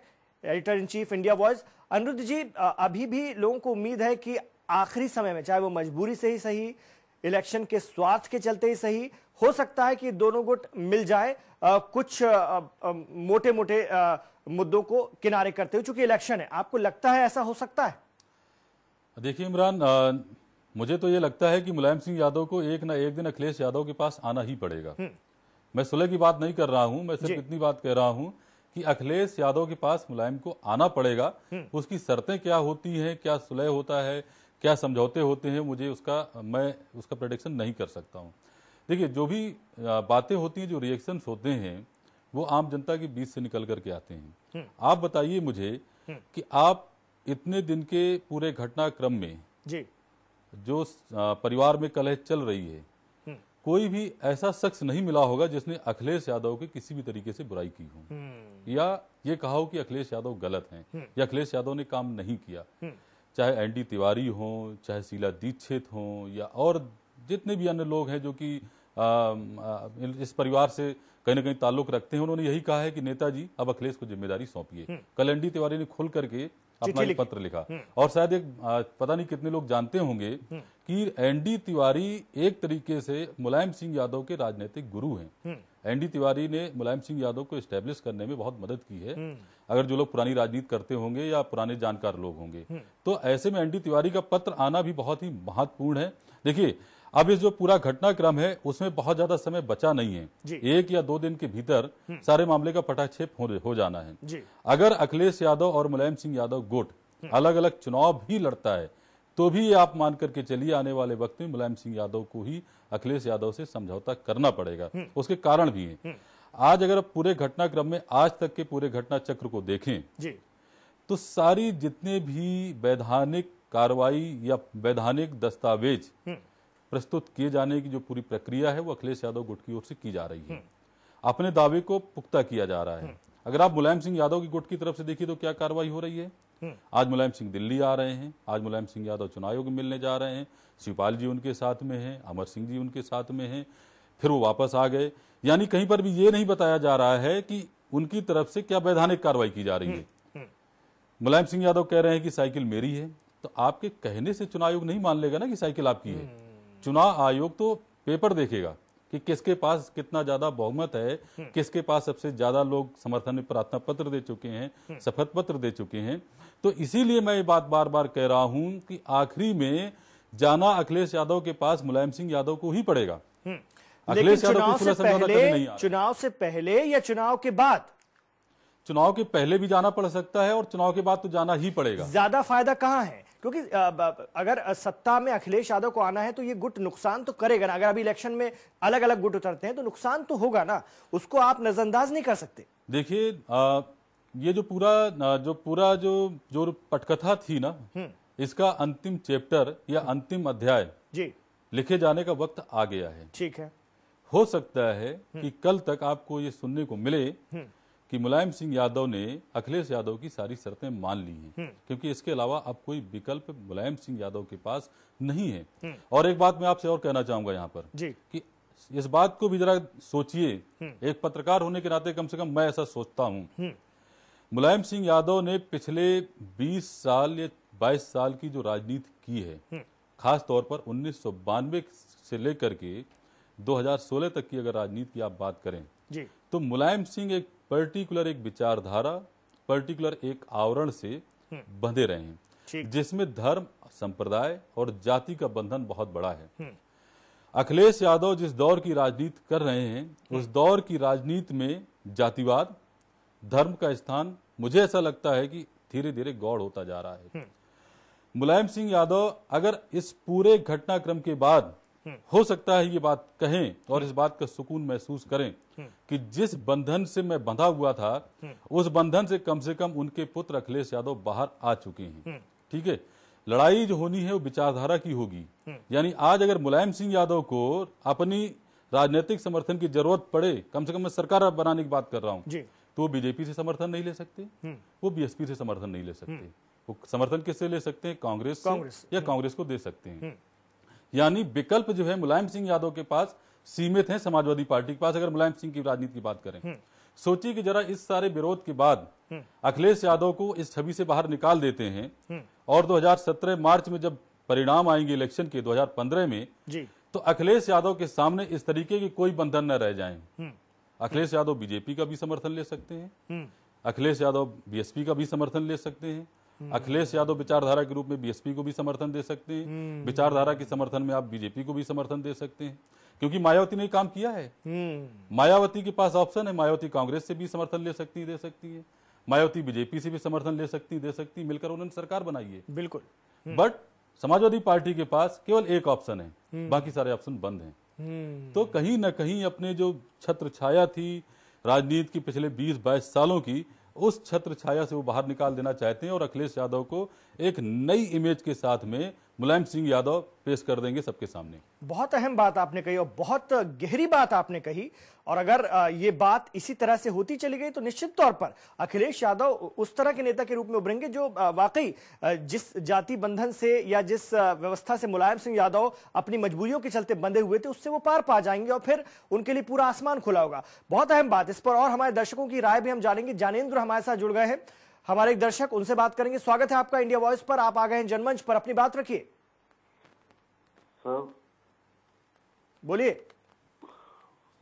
editor in chief India Voice Anirudh ji अभी भी लोगों को उम्मीद है कि आखिरी समय में चाहे वो मजबूरी से ही सही इलेक्शन के स्वार्थ के चलते ही सही हो सकता है कि दोनों गुट मिल जाए आ, कुछ आ, आ, मोटे मोटे आ, मुद्दों को किनारे करते हुए चूंकि इलेक्शन है आपको लगता है ऐसा हो सकता है देखिए इमरान मुझे तो ये लगता है कि मुलायम सिंह यादव को एक ना एक दिन अखिलेश यादव के पास आना ही पड़ेगा हम्म। मैं सुलह की बात नहीं कर रहा हूं मैं सिर्फ इतनी बात कह रहा हूं कि अखिलेश यादव के पास मुलायम को आना पड़ेगा हम्म। उसकी शर्तें क्या होती हैं क्या सुलह होता है क्या समझौते होते हैं मुझे उसका मैं उसका प्रोडिक्शन नहीं कर सकता हूं देखिए जो भी बातें होती हैं जो रिएक्शंस होते हैं वो आम जनता के बीच से निकल करके आते हैं हम्म। आप बताइए मुझे हम्म। कि आप इतने दिन के पूरे घटनाक्रम में जी जो परिवार में कलह चल रही है हम्म। कोई भी ऐसा शख्स नहीं मिला होगा जिसने अखिलेश यादव के किसी भी तरीके से बुराई की हो या ये कहा हो कि अखिलेश यादव गलत हैं या अखिलेश यादव ने काम नहीं किया चाहे एनडी तिवारी हो चाहे शीला दीक्षित हो या और जितने भी अन्य लोग हैं जो कि इस परिवार से कहीं ना कहीं ताल्लुक रखते हैं उन्होंने यही कहा है कि नेताजी अब अखिलेश को जिम्मेदारी सौंपिए हम्म। कल एनडी तिवारी ने खुल करके अपना एक पत्र लिखा हम्म। और शायद एक पता नहीं कितने लोग जानते होंगे हम्म। कि एनडी तिवारी एक तरीके से मुलायम सिंह यादव के राजनीतिक गुरु हैं एनडी तिवारी ने मुलायम सिंह यादव को स्टेब्लिश करने में बहुत मदद की है अगर जो लोग पुरानी राजनीति करते होंगे या पुराने जानकार लोग होंगे तो ऐसे में एनडी तिवारी का पत्र आना भी बहुत ही महत्वपूर्ण है देखिए अब इस जो पूरा घटनाक्रम है उसमें बहुत ज्यादा समय बचा नहीं है एक या दो दिन के भीतर हम्म। सारे मामले का पटाक्षेप हो, हो जाना है अगर अखिलेश यादव और मुलायम सिंह यादव गुट हम्म। अलग अलग चुनाव भी लड़ता है तो भी आप मान करके चलिए आने वाले वक्त में मुलायम सिंह यादव को ही अखिलेश यादव से समझौता करना पड़ेगा हम्म। उसके कारण भी है आज अगर पूरे घटनाक्रम में आज तक के पूरे घटना चक्र को देखें जी। तो सारी जितने भी वैधानिक कार्रवाई या वैधानिक दस्तावेज प्रस्तुत किए जाने की जो पूरी प्रक्रिया है वो अखिलेश यादव गुट की ओर से की जा रही है हम्म। अपने दावे को पुख्ता किया जा रहा है हम्म। अगर आप मुलायम सिंह यादव की गुट की तरफ से देखिए तो क्या कार्रवाई हो रही है हम्म। आज मुलायम सिंह दिल्ली आ रहे हैं आज मुलायम सिंह यादव चुनाव में मिलने जा रहे हैं शिवपाल जी उनके साथ में हैं अमर सिंह जी उनके साथ में हैं फिर वो वापस आ गए यानी कहीं पर भी ये नहीं बताया जा रहा है कि उनकी तरफ से क्या वैधानिक कार्रवाई की जा रही है मुलायम सिंह यादव कह रहे हैं कि साइकिल मेरी है तो आपके कहने से चुनाव आयोग नहीं मान लेगा ना कि साइकिल आपकी है चुनाव आयोग तो पेपर देखेगा कि किसके पास कितना ज्यादा बहुमत है हम्म। किसके पास सबसे ज्यादा लोग समर्थन में प्रार्थना पत्र दे चुके हैं हम्म। शपथ पत्र दे चुके हैं तो इसीलिए मैं ये बात बार बार कह रहा हूं कि आखिरी में जाना अखिलेश यादव के पास मुलायम सिंह यादव को ही पड़ेगा हम्म। अखिलेश यादव को पहले नहीं चुनाव से पहले या चुनाव के बाद चुनाव के पहले भी जाना पड़ सकता है और चुनाव के बाद तो जाना ही पड़ेगा ज्यादा फायदा कहाँ है क्योंकि अगर सत्ता में अखिलेश यादव को आना है तो ये गुट नुकसान तो करेगा ना अगर अभी इलेक्शन में अलग अलग गुट उतरते हैं तो नुकसान तो होगा ना उसको आप नजरअंदाज नहीं कर सकते देखिए ये जो पूरा जो पूरा जो जो पटकथा थी ना हम्म। इसका अंतिम चैप्टर या अंतिम अध्याय जी लिखे जाने का वक्त आ गया है ठीक है हो सकता है हम्म। कि कल तक आपको ये सुनने को मिले हम्म। कि मुलायम सिंह यादव ने अखिलेश यादव की सारी शर्तें मान ली हैं हम्म। क्योंकि इसके अलावा अब कोई विकल्प मुलायम सिंह यादव के पास नहीं है हम्म। और एक बात मैं आपसे और कहना चाहूंगा यहाँ पर जी। कि इस बात को भी जरा सोचिए हम्म। एक पत्रकार होने के नाते कम से कम मैं ऐसा सोचता हूँ मुलायम सिंह यादव ने पिछले बीस साल या बाईस साल की जो राजनीति की है खास तौर पर उन्नीस से लेकर के 2016 तक की अगर राजनीति की आप बात करें जी। तो मुलायम सिंह एक पर्टिकुलर एक विचारधारा पर्टिकुलर एक आवरण से हम्म। बंधे रहे हैं जिसमें धर्म संप्रदाय और जाति का बंधन बहुत बड़ा है हम्म। अखिलेश यादव जिस दौर की राजनीति कर रहे हैं उस हम्म। दौर की राजनीति में जातिवाद धर्म का स्थान मुझे ऐसा लगता है कि धीरे धीरे गौड़ होता जा रहा है मुलायम सिंह यादव अगर इस पूरे घटनाक्रम के बाद हो सकता है ये बात कहें और इस बात का सुकून महसूस करें कि जिस बंधन से मैं बंधा हुआ था उस बंधन से कम से कम उनके पुत्र अखिलेश यादव बाहर आ चुके हैं ठीक है लड़ाई जो होनी है वो विचारधारा की होगी यानी आज अगर मुलायम सिंह यादव को अपनी राजनीतिक समर्थन की जरूरत पड़े कम से कम मैं सरकार बनाने की बात कर रहा हूँ तो वो बीजेपी से समर्थन नहीं ले सकते हम्म। वो बीएसपी से समर्थन नहीं ले सकते हम्म। वो समर्थन किससे ले सकते हैं कांग्रेस या हम्म। कांग्रेस को दे सकते हैं यानी विकल्प जो है मुलायम सिंह यादव के पास सीमित है समाजवादी पार्टी के पास अगर मुलायम सिंह की राजनीति की बात करें हम्म। सोचिए कि जरा इस सारे विरोध के बाद हम्म। अखिलेश यादव को इस छवि से बाहर निकाल देते हैं हम्म। और 2017 मार्च में जब परिणाम आएंगे इलेक्शन के 2015 में तो अखिलेश यादव के सामने इस तरीके के कोई बंधन न रह जाए अखिलेश यादव बीजेपी का भी समर्थन ले सकते हैं अखिलेश यादव बीएसपी का भी समर्थन ले सकते हैं हम्म। अखिलेश यादव विचारधारा के रूप में बीएसपी को भी समर्थन दे सकते हैं हम्म। विचारधारा के समर्थन में आप बीजेपी को भी समर्थन दे सकते हैं क्योंकि मायावती ने काम किया है हम्म। मायावती के पास ऑप्शन है मायावती कांग्रेस से भी समर्थन ले सकती है दे सकती है मायावती बीजेपी से भी समर्थन ले सकती दे सकती मिलकर उन्होंने सरकार बनाई है बिल्कुल बट समाजवादी पार्टी के पास केवल एक ऑप्शन है बाकी सारे ऑप्शन बंद हैं तो कहीं ना कहीं अपने जो छत्र छाया थी राजनीति की पिछले 20-22 सालों की उस छत्र छाया से वो बाहर निकाल देना चाहते हैं और अखिलेश यादव को एक नई इमेज के साथ में मुलायम सिंह यादव पेश कर देंगे सबके सामने बहुत अहम बात आपने कही और बहुत गहरी बात आपने कही और अगर ये बात इसी तरह से होती चली गई तो निश्चित तौर पर अखिलेश यादव उस तरह के नेता के रूप में उभरेंगे जो वाकई जिस जाति बंधन से या जिस व्यवस्था से मुलायम सिंह यादव अपनी मजबूरियों के चलते बंधे हुए थे उससे वो पार पा जाएंगे और फिर उनके लिए पूरा आसमान खुला होगा बहुत अहम बात इस पर और हमारे दर्शकों की राय भी हम जानेंगे जानेन्द्र हमारे साथ जुड़ गए हैं हमारे एक दर्शक उनसे बात करेंगे स्वागत है आपका इंडिया वॉइस पर आप आ गए जनमंच पर अपनी बात रखिए सर हाँ। बोलिए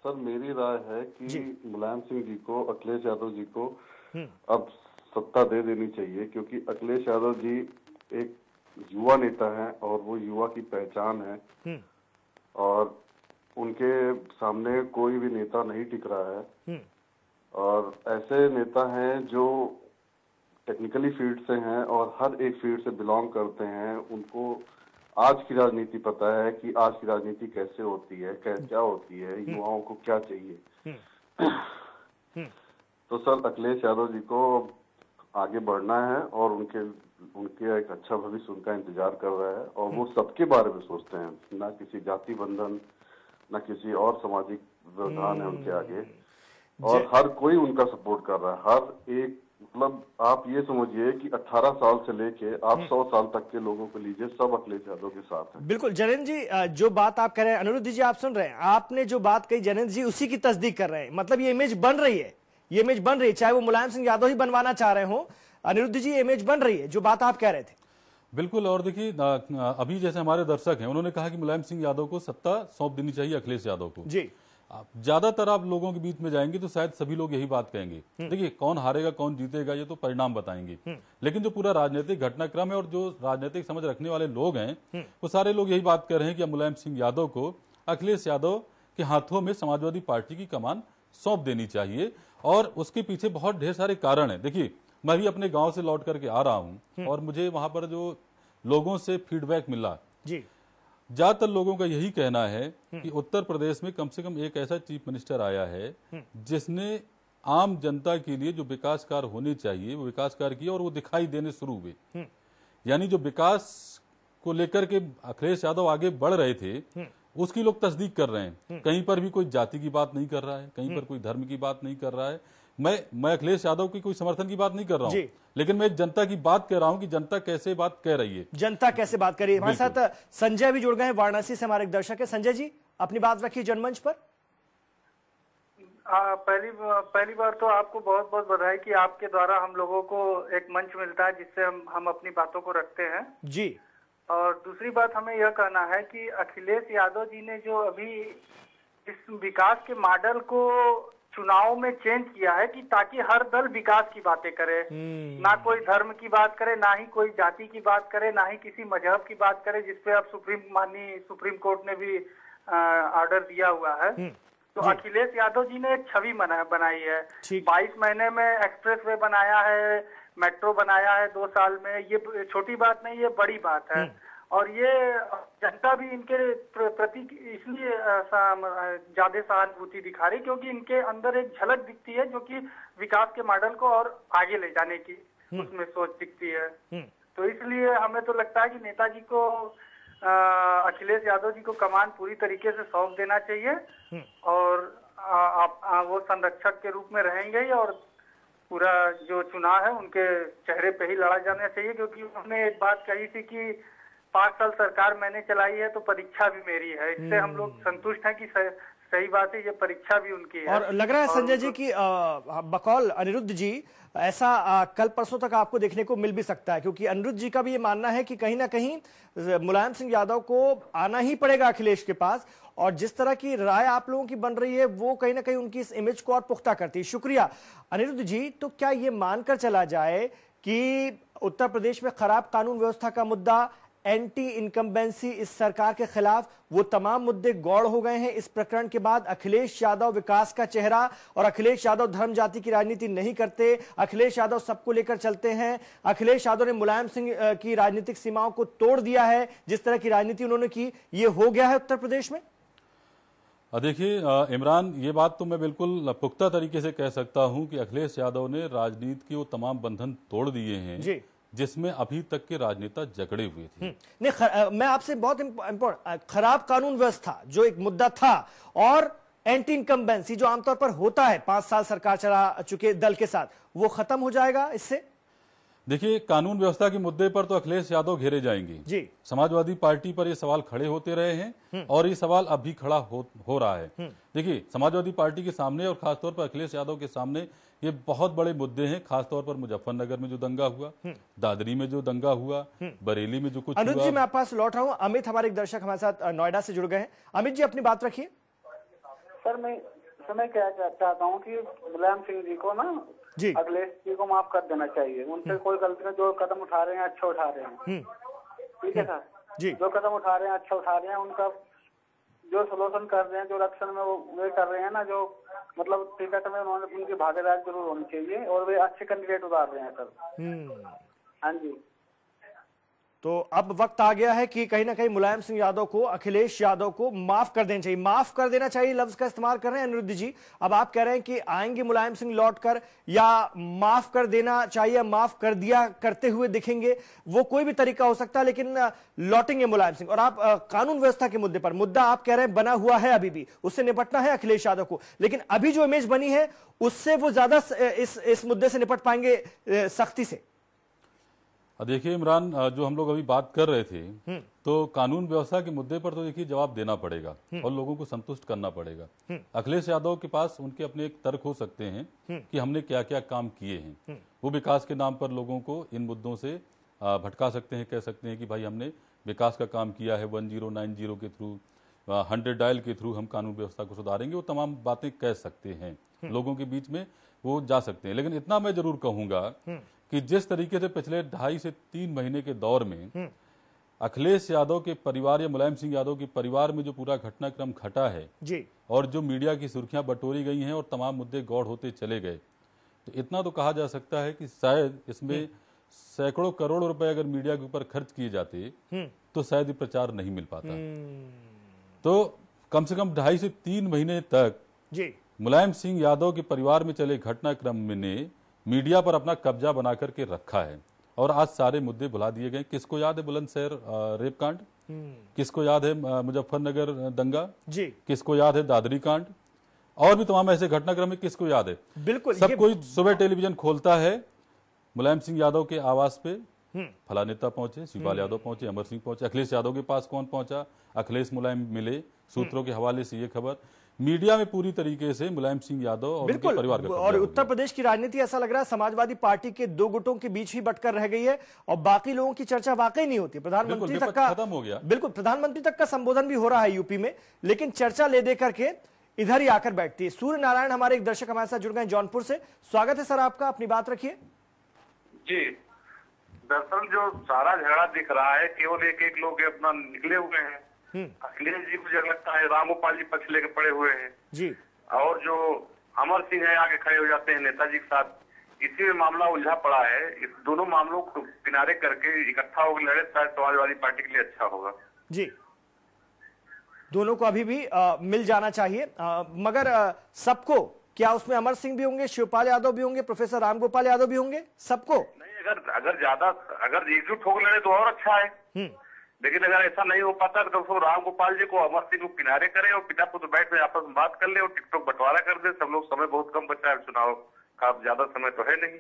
सर मेरी राय है कि मुलायम सिंह जी को अखिलेश यादव जी को हम्म। अब सत्ता दे देनी चाहिए क्योंकि अखिलेश यादव जी एक युवा नेता हैं और वो युवा की पहचान है हम्म। और उनके सामने कोई भी नेता नहीं टिक रहा है हम्म। और ऐसे नेता हैं जो टेक्निकली फील्ड से हैं और हर एक फील्ड से बिलोंग करते हैं उनको आज की राजनीति पता है कि आज की राजनीति कैसे होती है कैसे हम्म। क्या होती है युवाओं को क्या चाहिए हम्म। हम्म। तो सर अखिलेश यादव जी को आगे बढ़ना है और उनके उनके एक अच्छा भविष्य उनका इंतजार कर रहा है और वो सबके बारे में सोचते हैं ना किसी जाति बंधन ना किसी और सामाजिक व्यवधान है उनके आगे और हर कोई उनका सपोर्ट कर रहा है हर एक मतलब आप ये समझिए कि 18 साल से लेके आप 100 हम्म। साल तक के लोगों को लीजिए सब अखिलेश यादव के साथ हैं बिल्कुल जनेन्द्र जी जो बात आप कह रहे हैं अनुरुद्ध जी आप सुन रहे हैं आपने जो बात कही जनेन्द्र जी उसी की तस्दीक कर रहे हैं मतलब ये इमेज बन रही है ये इमेज बन रही है चाहे वो मुलायम सिंह यादव ही बनवाना चाह रहे हो अनिरुद्ध जी ये इमेज बन रही है जो बात आप कह रहे थे बिल्कुल और देखिए अभी जैसे हमारे दर्शक हैं उन्होंने कहा कि मुलायम सिंह यादव को सत्ता सौंप देनी चाहिए अखिलेश यादव को जी ज्यादातर आप लोगों के बीच में जाएंगे तो शायद सभी लोग यही बात कहेंगे देखिए कौन हारेगा कौन जीतेगा ये तो परिणाम बताएंगे लेकिन जो पूरा राजनीतिक घटनाक्रम है और जो राजनीतिक समझ रखने वाले लोग हैं वो सारे लोग यही बात कर रहे हैं कि मुलायम सिंह यादव को अखिलेश यादव के हाथों में समाजवादी पार्टी की कमान सौंप देनी चाहिए और उसके पीछे बहुत ढेर सारे कारण है देखिए मैं भी अपने गांव से लौट करके आ रहा हूं हम्म। और मुझे वहां पर जो लोगों से फीडबैक मिला जी ज्यादातर लोगों का यही कहना है हम्म। कि उत्तर प्रदेश में कम से कम एक ऐसा चीफ मिनिस्टर आया है हम्म। जिसने आम जनता के लिए जो विकास कार्य होने चाहिए वो विकास कार्य किए और वो दिखाई देने शुरू हुए हम्म। यानी जो विकास को लेकर के अखिलेश यादव आगे बढ़ रहे थे उसकी लोग तस्दीक कर रहे हैं कहीं पर भी कोई जाति की बात नहीं कर रहा है कहीं पर कोई धर्म की बात नहीं कर रहा है मैं मैं अखिलेश यादव की कोई समर्थन की बात नहीं कर रहा हूँ लेकिन मैं जनता की बात कह रहा हूँ कि जनता कैसे बात कह रही है जनता कैसे बात कर रही है हमारे साथ संजय भी जुड़ गए वाराणसी से हमारे दर्शक है संजय जी अपनी बात रखिए जनमंच पर आ, पहली पहली बार तो आपको बहुत बहुत बधाई कि आपके द्वारा हम लोगों को एक मंच मिलता है जिससे हम हम अपनी बातों को रखते हैं जी और दूसरी बात हमें यह कहना है कि अखिलेश यादव जी ने जो अभी इस विकास के मॉडल को चुनाव में चेंज किया है कि ताकि हर दल विकास की बातें करे हम्म। ना कोई धर्म की बात करे ना ही कोई जाति की बात करे ना ही किसी मजहब की बात करे जिसपे अब सुप्रीम माननीय सुप्रीम कोर्ट ने भी ऑर्डर दिया हुआ है हम्म। तो अखिलेश यादव जी ने एक छवि बनाई है बाईस महीने में एक्सप्रेस वे बनाया है मेट्रो बनाया है दो साल में ये छोटी बात नहीं ये बड़ी बात है हम्म। और ये जनता भी इनके प्रति इसलिए ज्यादा सहानुभूति दिखा रही क्योंकि इनके अंदर एक झलक दिखती है जो कि विकास के मॉडल को और आगे ले जाने की हम्म। उसमें सोच दिखती है हम्म। तो इसलिए हमें तो लगता है कि नेताजी को अखिलेश यादव जी को कमान पूरी तरीके से सौंप देना चाहिए हम्म। और आ, आ, आ, वो संरक्षक के रूप में रहेंगे ही और पूरा जो चुनाव है उनके चेहरे पे ही लड़ा जाना चाहिए क्योंकि उन्होंने एक बात कही थी कि पांच साल सरकार मैंने चलाई है तो परीक्षा भी मेरी है इससे हम लोग हम्म। संतुष्ट हैं कि सही बात है ये परीक्षा भी उनकी है और लग रहा है संजय जी की बकौल अनिरुद्ध जी ऐसा आ, कल परसों तक आपको देखने को मिल भी सकता है क्योंकि अनिरुद्ध जी का भी ये मानना है कि कहीं ना कहीं मुलायम सिंह यादव को आना ही पड़ेगा अखिलेश के पास और जिस तरह की राय आप लोगों की बन रही है वो कहीं ना कहीं उनकी इस इमेज को और पुख्ता करती है शुक्रिया अनिरुद्ध जी तो क्या ये मानकर चला जाए कि उत्तर प्रदेश में खराब कानून व्यवस्था का मुद्दा एंटी इनकम्बेंसी इस सरकार के खिलाफ वो तमाम मुद्दे गौड़ हो गए हैं इस प्रकरण के बाद अखिलेश यादव विकास का चेहरा और अखिलेश यादव धर्म जाति की राजनीति नहीं करते अखिलेश यादव सबको लेकर चलते हैं अखिलेश यादव ने मुलायम सिंह की राजनीतिक सीमाओं को तोड़ दिया है जिस तरह की राजनीति उन्होंने की ये हो गया है उत्तर प्रदेश में देखिए इमरान ये बात तो मैं बिल्कुल पुख्ता तरीके से कह सकता हूं कि अखिलेश यादव ने राजनीति के वो तमाम बंधन तोड़ दिए हैं जी जिसमें अभी तक के राजनेता जगड़े हुए थे हम्म। नहीं खर, मैं आपसे बहुत खराब कानून व्यवस्था जो एक मुद्दा था और एंटी इनकम्बेंसी जो आमतौर पर होता है पांच साल सरकार चला चुके दल के साथ वो खत्म हो जाएगा इससे देखिए कानून व्यवस्था के मुद्दे पर तो अखिलेश यादव घेरे जाएंगे जी समाजवादी पार्टी पर ये सवाल खड़े होते रहे हैं हम्म। और ये सवाल अब भी खड़ा हो, हो रहा है हम्म। देखिए समाजवादी पार्टी के सामने और खासतौर पर अखिलेश यादव के सामने ये बहुत बड़े मुद्दे हैं खासतौर पर मुजफ्फरनगर में जो दंगा हुआ हम्म। दादरी में जो दंगा हुआ बरेली में जो कुछ अनुज जी मैं आप पास लौट रहा हूँ अमित हमारे एक दर्शक हमारे साथ नोएडा से जुड़ गए हैं अमित जी अपनी बात रखिए सर मैं समय मैं क्या चाहता हूँ की मुलायम सिंह जी को ना जी अगले जी को माफ कर देना चाहिए उनसे हम्म। कोई गलती नहीं जो कदम उठा रहे हैं अच्छा उठा रहे हैं हम्म। ठीक है सर हम्म। जी जो कदम उठा रहे हैं अच्छा उठा रहे हैं उनका जो सोल्यूशन कर रहे हैं जो रक्षण में वो वे कर रहे हैं ना जो मतलब टिकट तो में उन्होंने उनकी भागीदारी जरूर होनी चाहिए और वे अच्छे कैंडिडेट उतार रहे हैं सर हाँ जी तो अब वक्त आ गया है कि कहीं ना कहीं मुलायम सिंह यादव को अखिलेश यादव को माफ कर देना चाहिए माफ कर देना चाहिए लफ्ज का इस्तेमाल कर रहे हैं अनिरुद्ध जी अब आप कह रहे हैं कि आएंगे मुलायम सिंह लौट कर या माफ कर देना चाहिए माफ कर दिया करते हुए दिखेंगे वो कोई भी तरीका हो सकता है लेकिन लौटेंगे मुलायम सिंह और आप कानून व्यवस्था के मुद्दे पर मुद्दा आप कह रहे हैं बना हुआ है अभी भी उससे निपटना है अखिलेश यादव को लेकिन अभी जो इमेज बनी है उससे वो ज्यादा इस मुद्दे से निपट पाएंगे सख्ती से देखिए इमरान जो हम लोग अभी बात कर रहे थे हम्म। तो कानून व्यवस्था के मुद्दे पर तो देखिए जवाब देना पड़ेगा हम्म। और लोगों को संतुष्ट करना पड़ेगा हम्म। अखिलेश यादव के पास उनके अपने एक तर्क हो सकते हैं कि हमने क्या क्या काम किए हैं वो विकास के नाम पर लोगों को इन मुद्दों से भटका सकते हैं कह सकते हैं कि भाई हमने विकास का काम किया है वन जीरो नाइन जीरो के थ्रू हंड्रेड डायल के थ्रू हम कानून व्यवस्था को सुधारेंगे वो तमाम बातें कह सकते हैं लोगों के बीच में वो जा सकते हैं लेकिन इतना मैं जरूर कहूंगा कि जिस तरीके से पिछले ढाई से तीन महीने के दौर में हम्म। अखिलेश यादव के परिवार या मुलायम सिंह यादव के परिवार में जो पूरा घटनाक्रम घटा है जी। और जो मीडिया की सुर्खियां बटोरी गई हैं और तमाम मुद्दे गौड़ होते चले गए तो इतना तो कहा जा सकता है कि शायद इसमें हम्म। सैकड़ों करोड़ रुपए अगर मीडिया के ऊपर खर्च किए जाते हम्म। तो शायद प्रचार नहीं मिल पाता तो कम से कम ढाई से तीन महीने तक मुलायम सिंह यादव के परिवार में चले घटनाक्रम ने मीडिया पर अपना कब्जा बना करके रखा है और आज सारे मुद्दे भुला दिए गए किसको याद है बुलंदशहर रेप कांड हम्म। किसको याद है मुजफ्फरनगर दंगा जी किसको याद है दादरी कांड और भी तमाम ऐसे घटनाक्रम है किसको याद है बिल्कुल सब कोई सुबह टेलीविजन खोलता है मुलायम सिंह यादव के आवास पे हम्म। फला नेता पहुंचे शिवपाल हम्म। यादव पहुंचे अमर सिंह पहुंचे अखिलेश यादव के पास कौन पहुंचा अखिलेश मुलायम मिले सूत्रों के हवाले से ये खबर मीडिया में पूरी तरीके से मुलायम सिंह यादव और उनके परिवार का और उत्तर प्रदेश की राजनीति ऐसा लग रहा है समाजवादी पार्टी के दो गुटों के बीच ही बटकर रह गई है और बाकी लोगों की चर्चा वाकई नहीं होती प्रधानमंत्री तक का खत्म हो गया बिल्कुल प्रधानमंत्री तक का संबोधन भी हो रहा है यूपी में लेकिन चर्चा ले दे करके इधर ही आकर बैठती है सूर्य नारायण हमारे एक दर्शक हमारे साथ जुड़ गए जौनपुर से स्वागत है सर आपका अपनी बात रखिए जी दरअसल जो सारा झगड़ा दिख रहा है केवल एक एक लोग अपना निकले हुए हैं अखिलेश जी मुझे लगता है रामगोपाल जी पक्ष लेके पड़े हुए हैं जी और जो अमर सिंह है आगे खड़े हो जाते हैं नेताजी के साथ इसी में मामला उलझा पड़ा है इस दोनों मामलों को किनारे करके इकट्ठा होकर लड़े शायद समाजवादी पार्टी के लिए अच्छा होगा जी दोनों को अभी भी आ, मिल जाना चाहिए आ, मगर सबको क्या उसमें अमर सिंह भी होंगे शिवपाल यादव भी होंगे प्रोफेसर राम गोपाल यादव भी होंगे सबको नहीं अगर अगर ज्यादा अगर एकजुट होकर लड़े तो और अच्छा है हम्म। लेकिन अगर ऐसा नहीं हो पाता तो उसको राम गोपाल जी को अमर सिंह को किनारे करें और पिता पुत्र बैठ में आपस में बात कर ले और टिकटॉक बंटवारा कर दे सब लोग समय बहुत कम बचा है चुनाव का ज्यादा समय तो है नहीं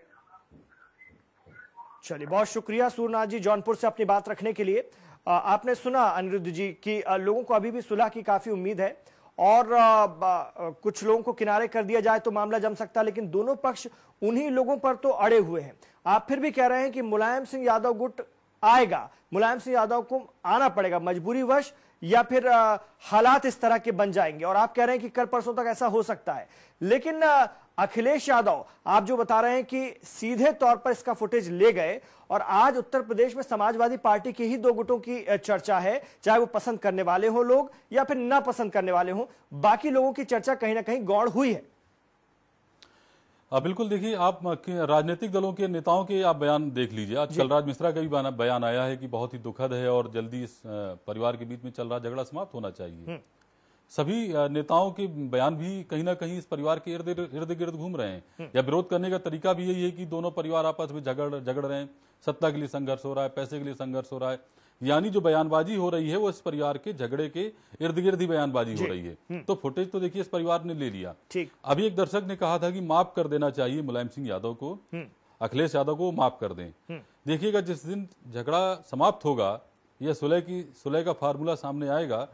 चलिए बहुत शुक्रिया सूरनाथ जी जौनपुर से अपनी बात रखने के लिए आपने सुना अनिरुद्ध जी कि लोगों को अभी भी सुलह की काफी उम्मीद है और कुछ लोगों को किनारे कर दिया जाए तो मामला जम सकता है लेकिन दोनों पक्ष उन्हीं लोगों पर तो अड़े हुए हैं आप फिर भी कह रहे हैं कि मुलायम सिंह यादव गुट आएगा मुलायम सिंह यादव को आना पड़ेगा मजबूरी वश या फिर हालात इस तरह के बन जाएंगे और आप कह रहे हैं कि कल परसों तक ऐसा हो सकता है लेकिन अखिलेश यादव आप जो बता रहे हैं कि सीधे तौर पर इसका फुटेज ले गए और आज उत्तर प्रदेश में समाजवादी पार्टी के ही दो गुटों की चर्चा है चाहे वो पसंद करने वाले हो लोग या फिर ना पसंद करने वाले हों बाकी लोगों की चर्चा कहीं ना कहीं गौड़ हुई है हाँ, बिल्कुल देखिए आप राजनीतिक दलों के नेताओं के आप बयान देख लीजिए आज चलराज मिश्रा का भी बयान आया है कि बहुत ही दुखद है और जल्दी इस परिवार के बीच में चल रहा झगड़ा समाप्त होना चाहिए हम्म। सभी नेताओं के बयान भी कहीं ना कहीं इस परिवार के इर्द इर्द गिर्द घूम रहे हैं हम्म। या विरोध करने का तरीका भी यही है कि दोनों परिवार आपस में झगड़ झगड़ रहे हैं सत्ता के लिए संघर्ष हो रहा है पैसे के लिए संघर्ष हो रहा है यानी जो बयानबाजी हो रही है वो इस परिवार के झगड़े के इर्द गिर्द ही बयानबाजी हो रही है हम्म। तो फुटेज तो देखिए इस परिवार ने ले लिया अभी एक दर्शक ने कहा था कि माफ कर देना चाहिए मुलायम सिंह यादव को हम्म। अखिलेश यादव को माफ कर दें हम्म। देखिएगा जिस दिन झगड़ा समाप्त होगा या सुलह की सुलह का फार्मूला सामने आएगा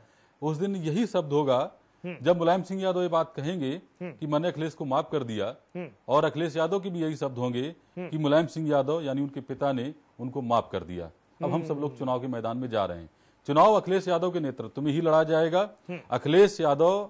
उस दिन यही शब्द होगा जब मुलायम सिंह यादव ये बात कहेंगे कि मैंने अखिलेश को माफ कर दिया और अखिलेश यादव के भी यही शब्द होंगे कि मुलायम सिंह यादव यानी उनके पिता ने उनको माफ कर दिया अब हम हम्म, सब लोग हम्म, चुनाव के हम्म। मैदान में जा रहे हैं चुनाव अखिलेश यादव के नेतृत्व में ही लड़ा जाएगा अखिलेश यादव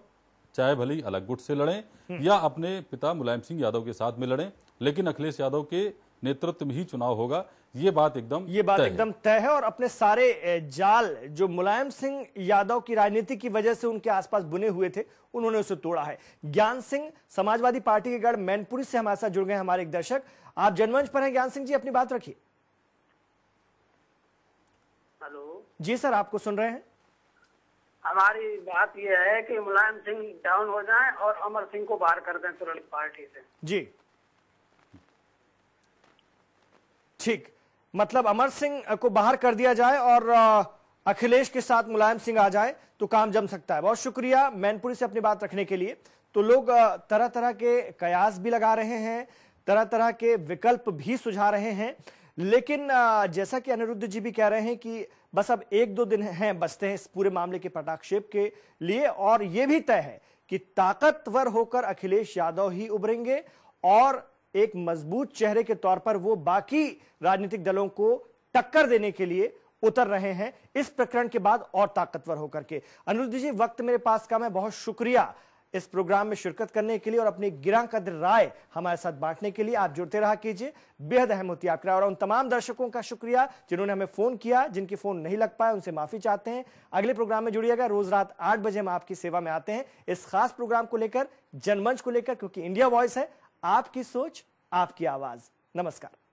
चाहे भले अलग गुट से लड़े या अपने पिता मुलायम सिंह यादव के साथ में लड़े लेकिन अखिलेश यादव के नेतृत्व में ही चुनाव होगा ये बात एकदम ये बात एकदम तय है और अपने सारे जाल जो मुलायम सिंह यादव की राजनीति की वजह से उनके आसपास बुने हुए थे उन्होंने उसे तोड़ा है ज्ञान सिंह समाजवादी पार्टी के गढ़ मैनपुरी से हमारे साथ जुड़ गए हमारे एक दर्शक आप जनमंच पर हैं ज्ञान सिंह जी अपनी बात रखिए जी सर आपको सुन रहे हैं हमारी बात यह है कि मुलायम सिंह डाउन हो जाए और अमर सिंह को बाहर कर दें तुरंत पार्टी से जी ठीक मतलब अमर सिंह को बाहर कर दिया जाए और अखिलेश के साथ मुलायम सिंह आ जाए तो काम जम सकता है बहुत शुक्रिया मैनपुरी से अपनी बात रखने के लिए तो लोग तरह तरह के कयास भी लगा रहे हैं तरह तरह के विकल्प भी सुझा रहे हैं लेकिन जैसा कि अनिरुद्ध जी भी कह रहे हैं कि बस अब एक दो दिन हैं बचते हैं इस पूरे मामले के पटाक्षेप के लिए और यह भी तय है कि ताकतवर होकर अखिलेश यादव ही उभरेंगे और एक मजबूत चेहरे के तौर पर वो बाकी राजनीतिक दलों को टक्कर देने के लिए उतर रहे हैं इस प्रकरण के बाद और ताकतवर होकर के अनिरुद्ध जी वक्त मेरे पास का मैं बहुत शुक्रिया इस प्रोग्राम में शिरकत करने के लिए और अपनी गिरा कद्र राय हमारे साथ बांटने के लिए आप जुड़ते रहा कीजिए बेहद अहम होती है आपका और उन तमाम दर्शकों का शुक्रिया जिन्होंने हमें फ़ोन किया जिनकी फ़ोन नहीं लग पाए उनसे माफ़ी चाहते हैं अगले प्रोग्राम में जुड़िएगा रोज़ रात आठ बजे हम आपकी सेवा में आते हैं इस खास प्रोग्राम को लेकर जनमंच को लेकर क्योंकि इंडिया वॉइस है आपकी सोच आपकी आवाज़ नमस्कार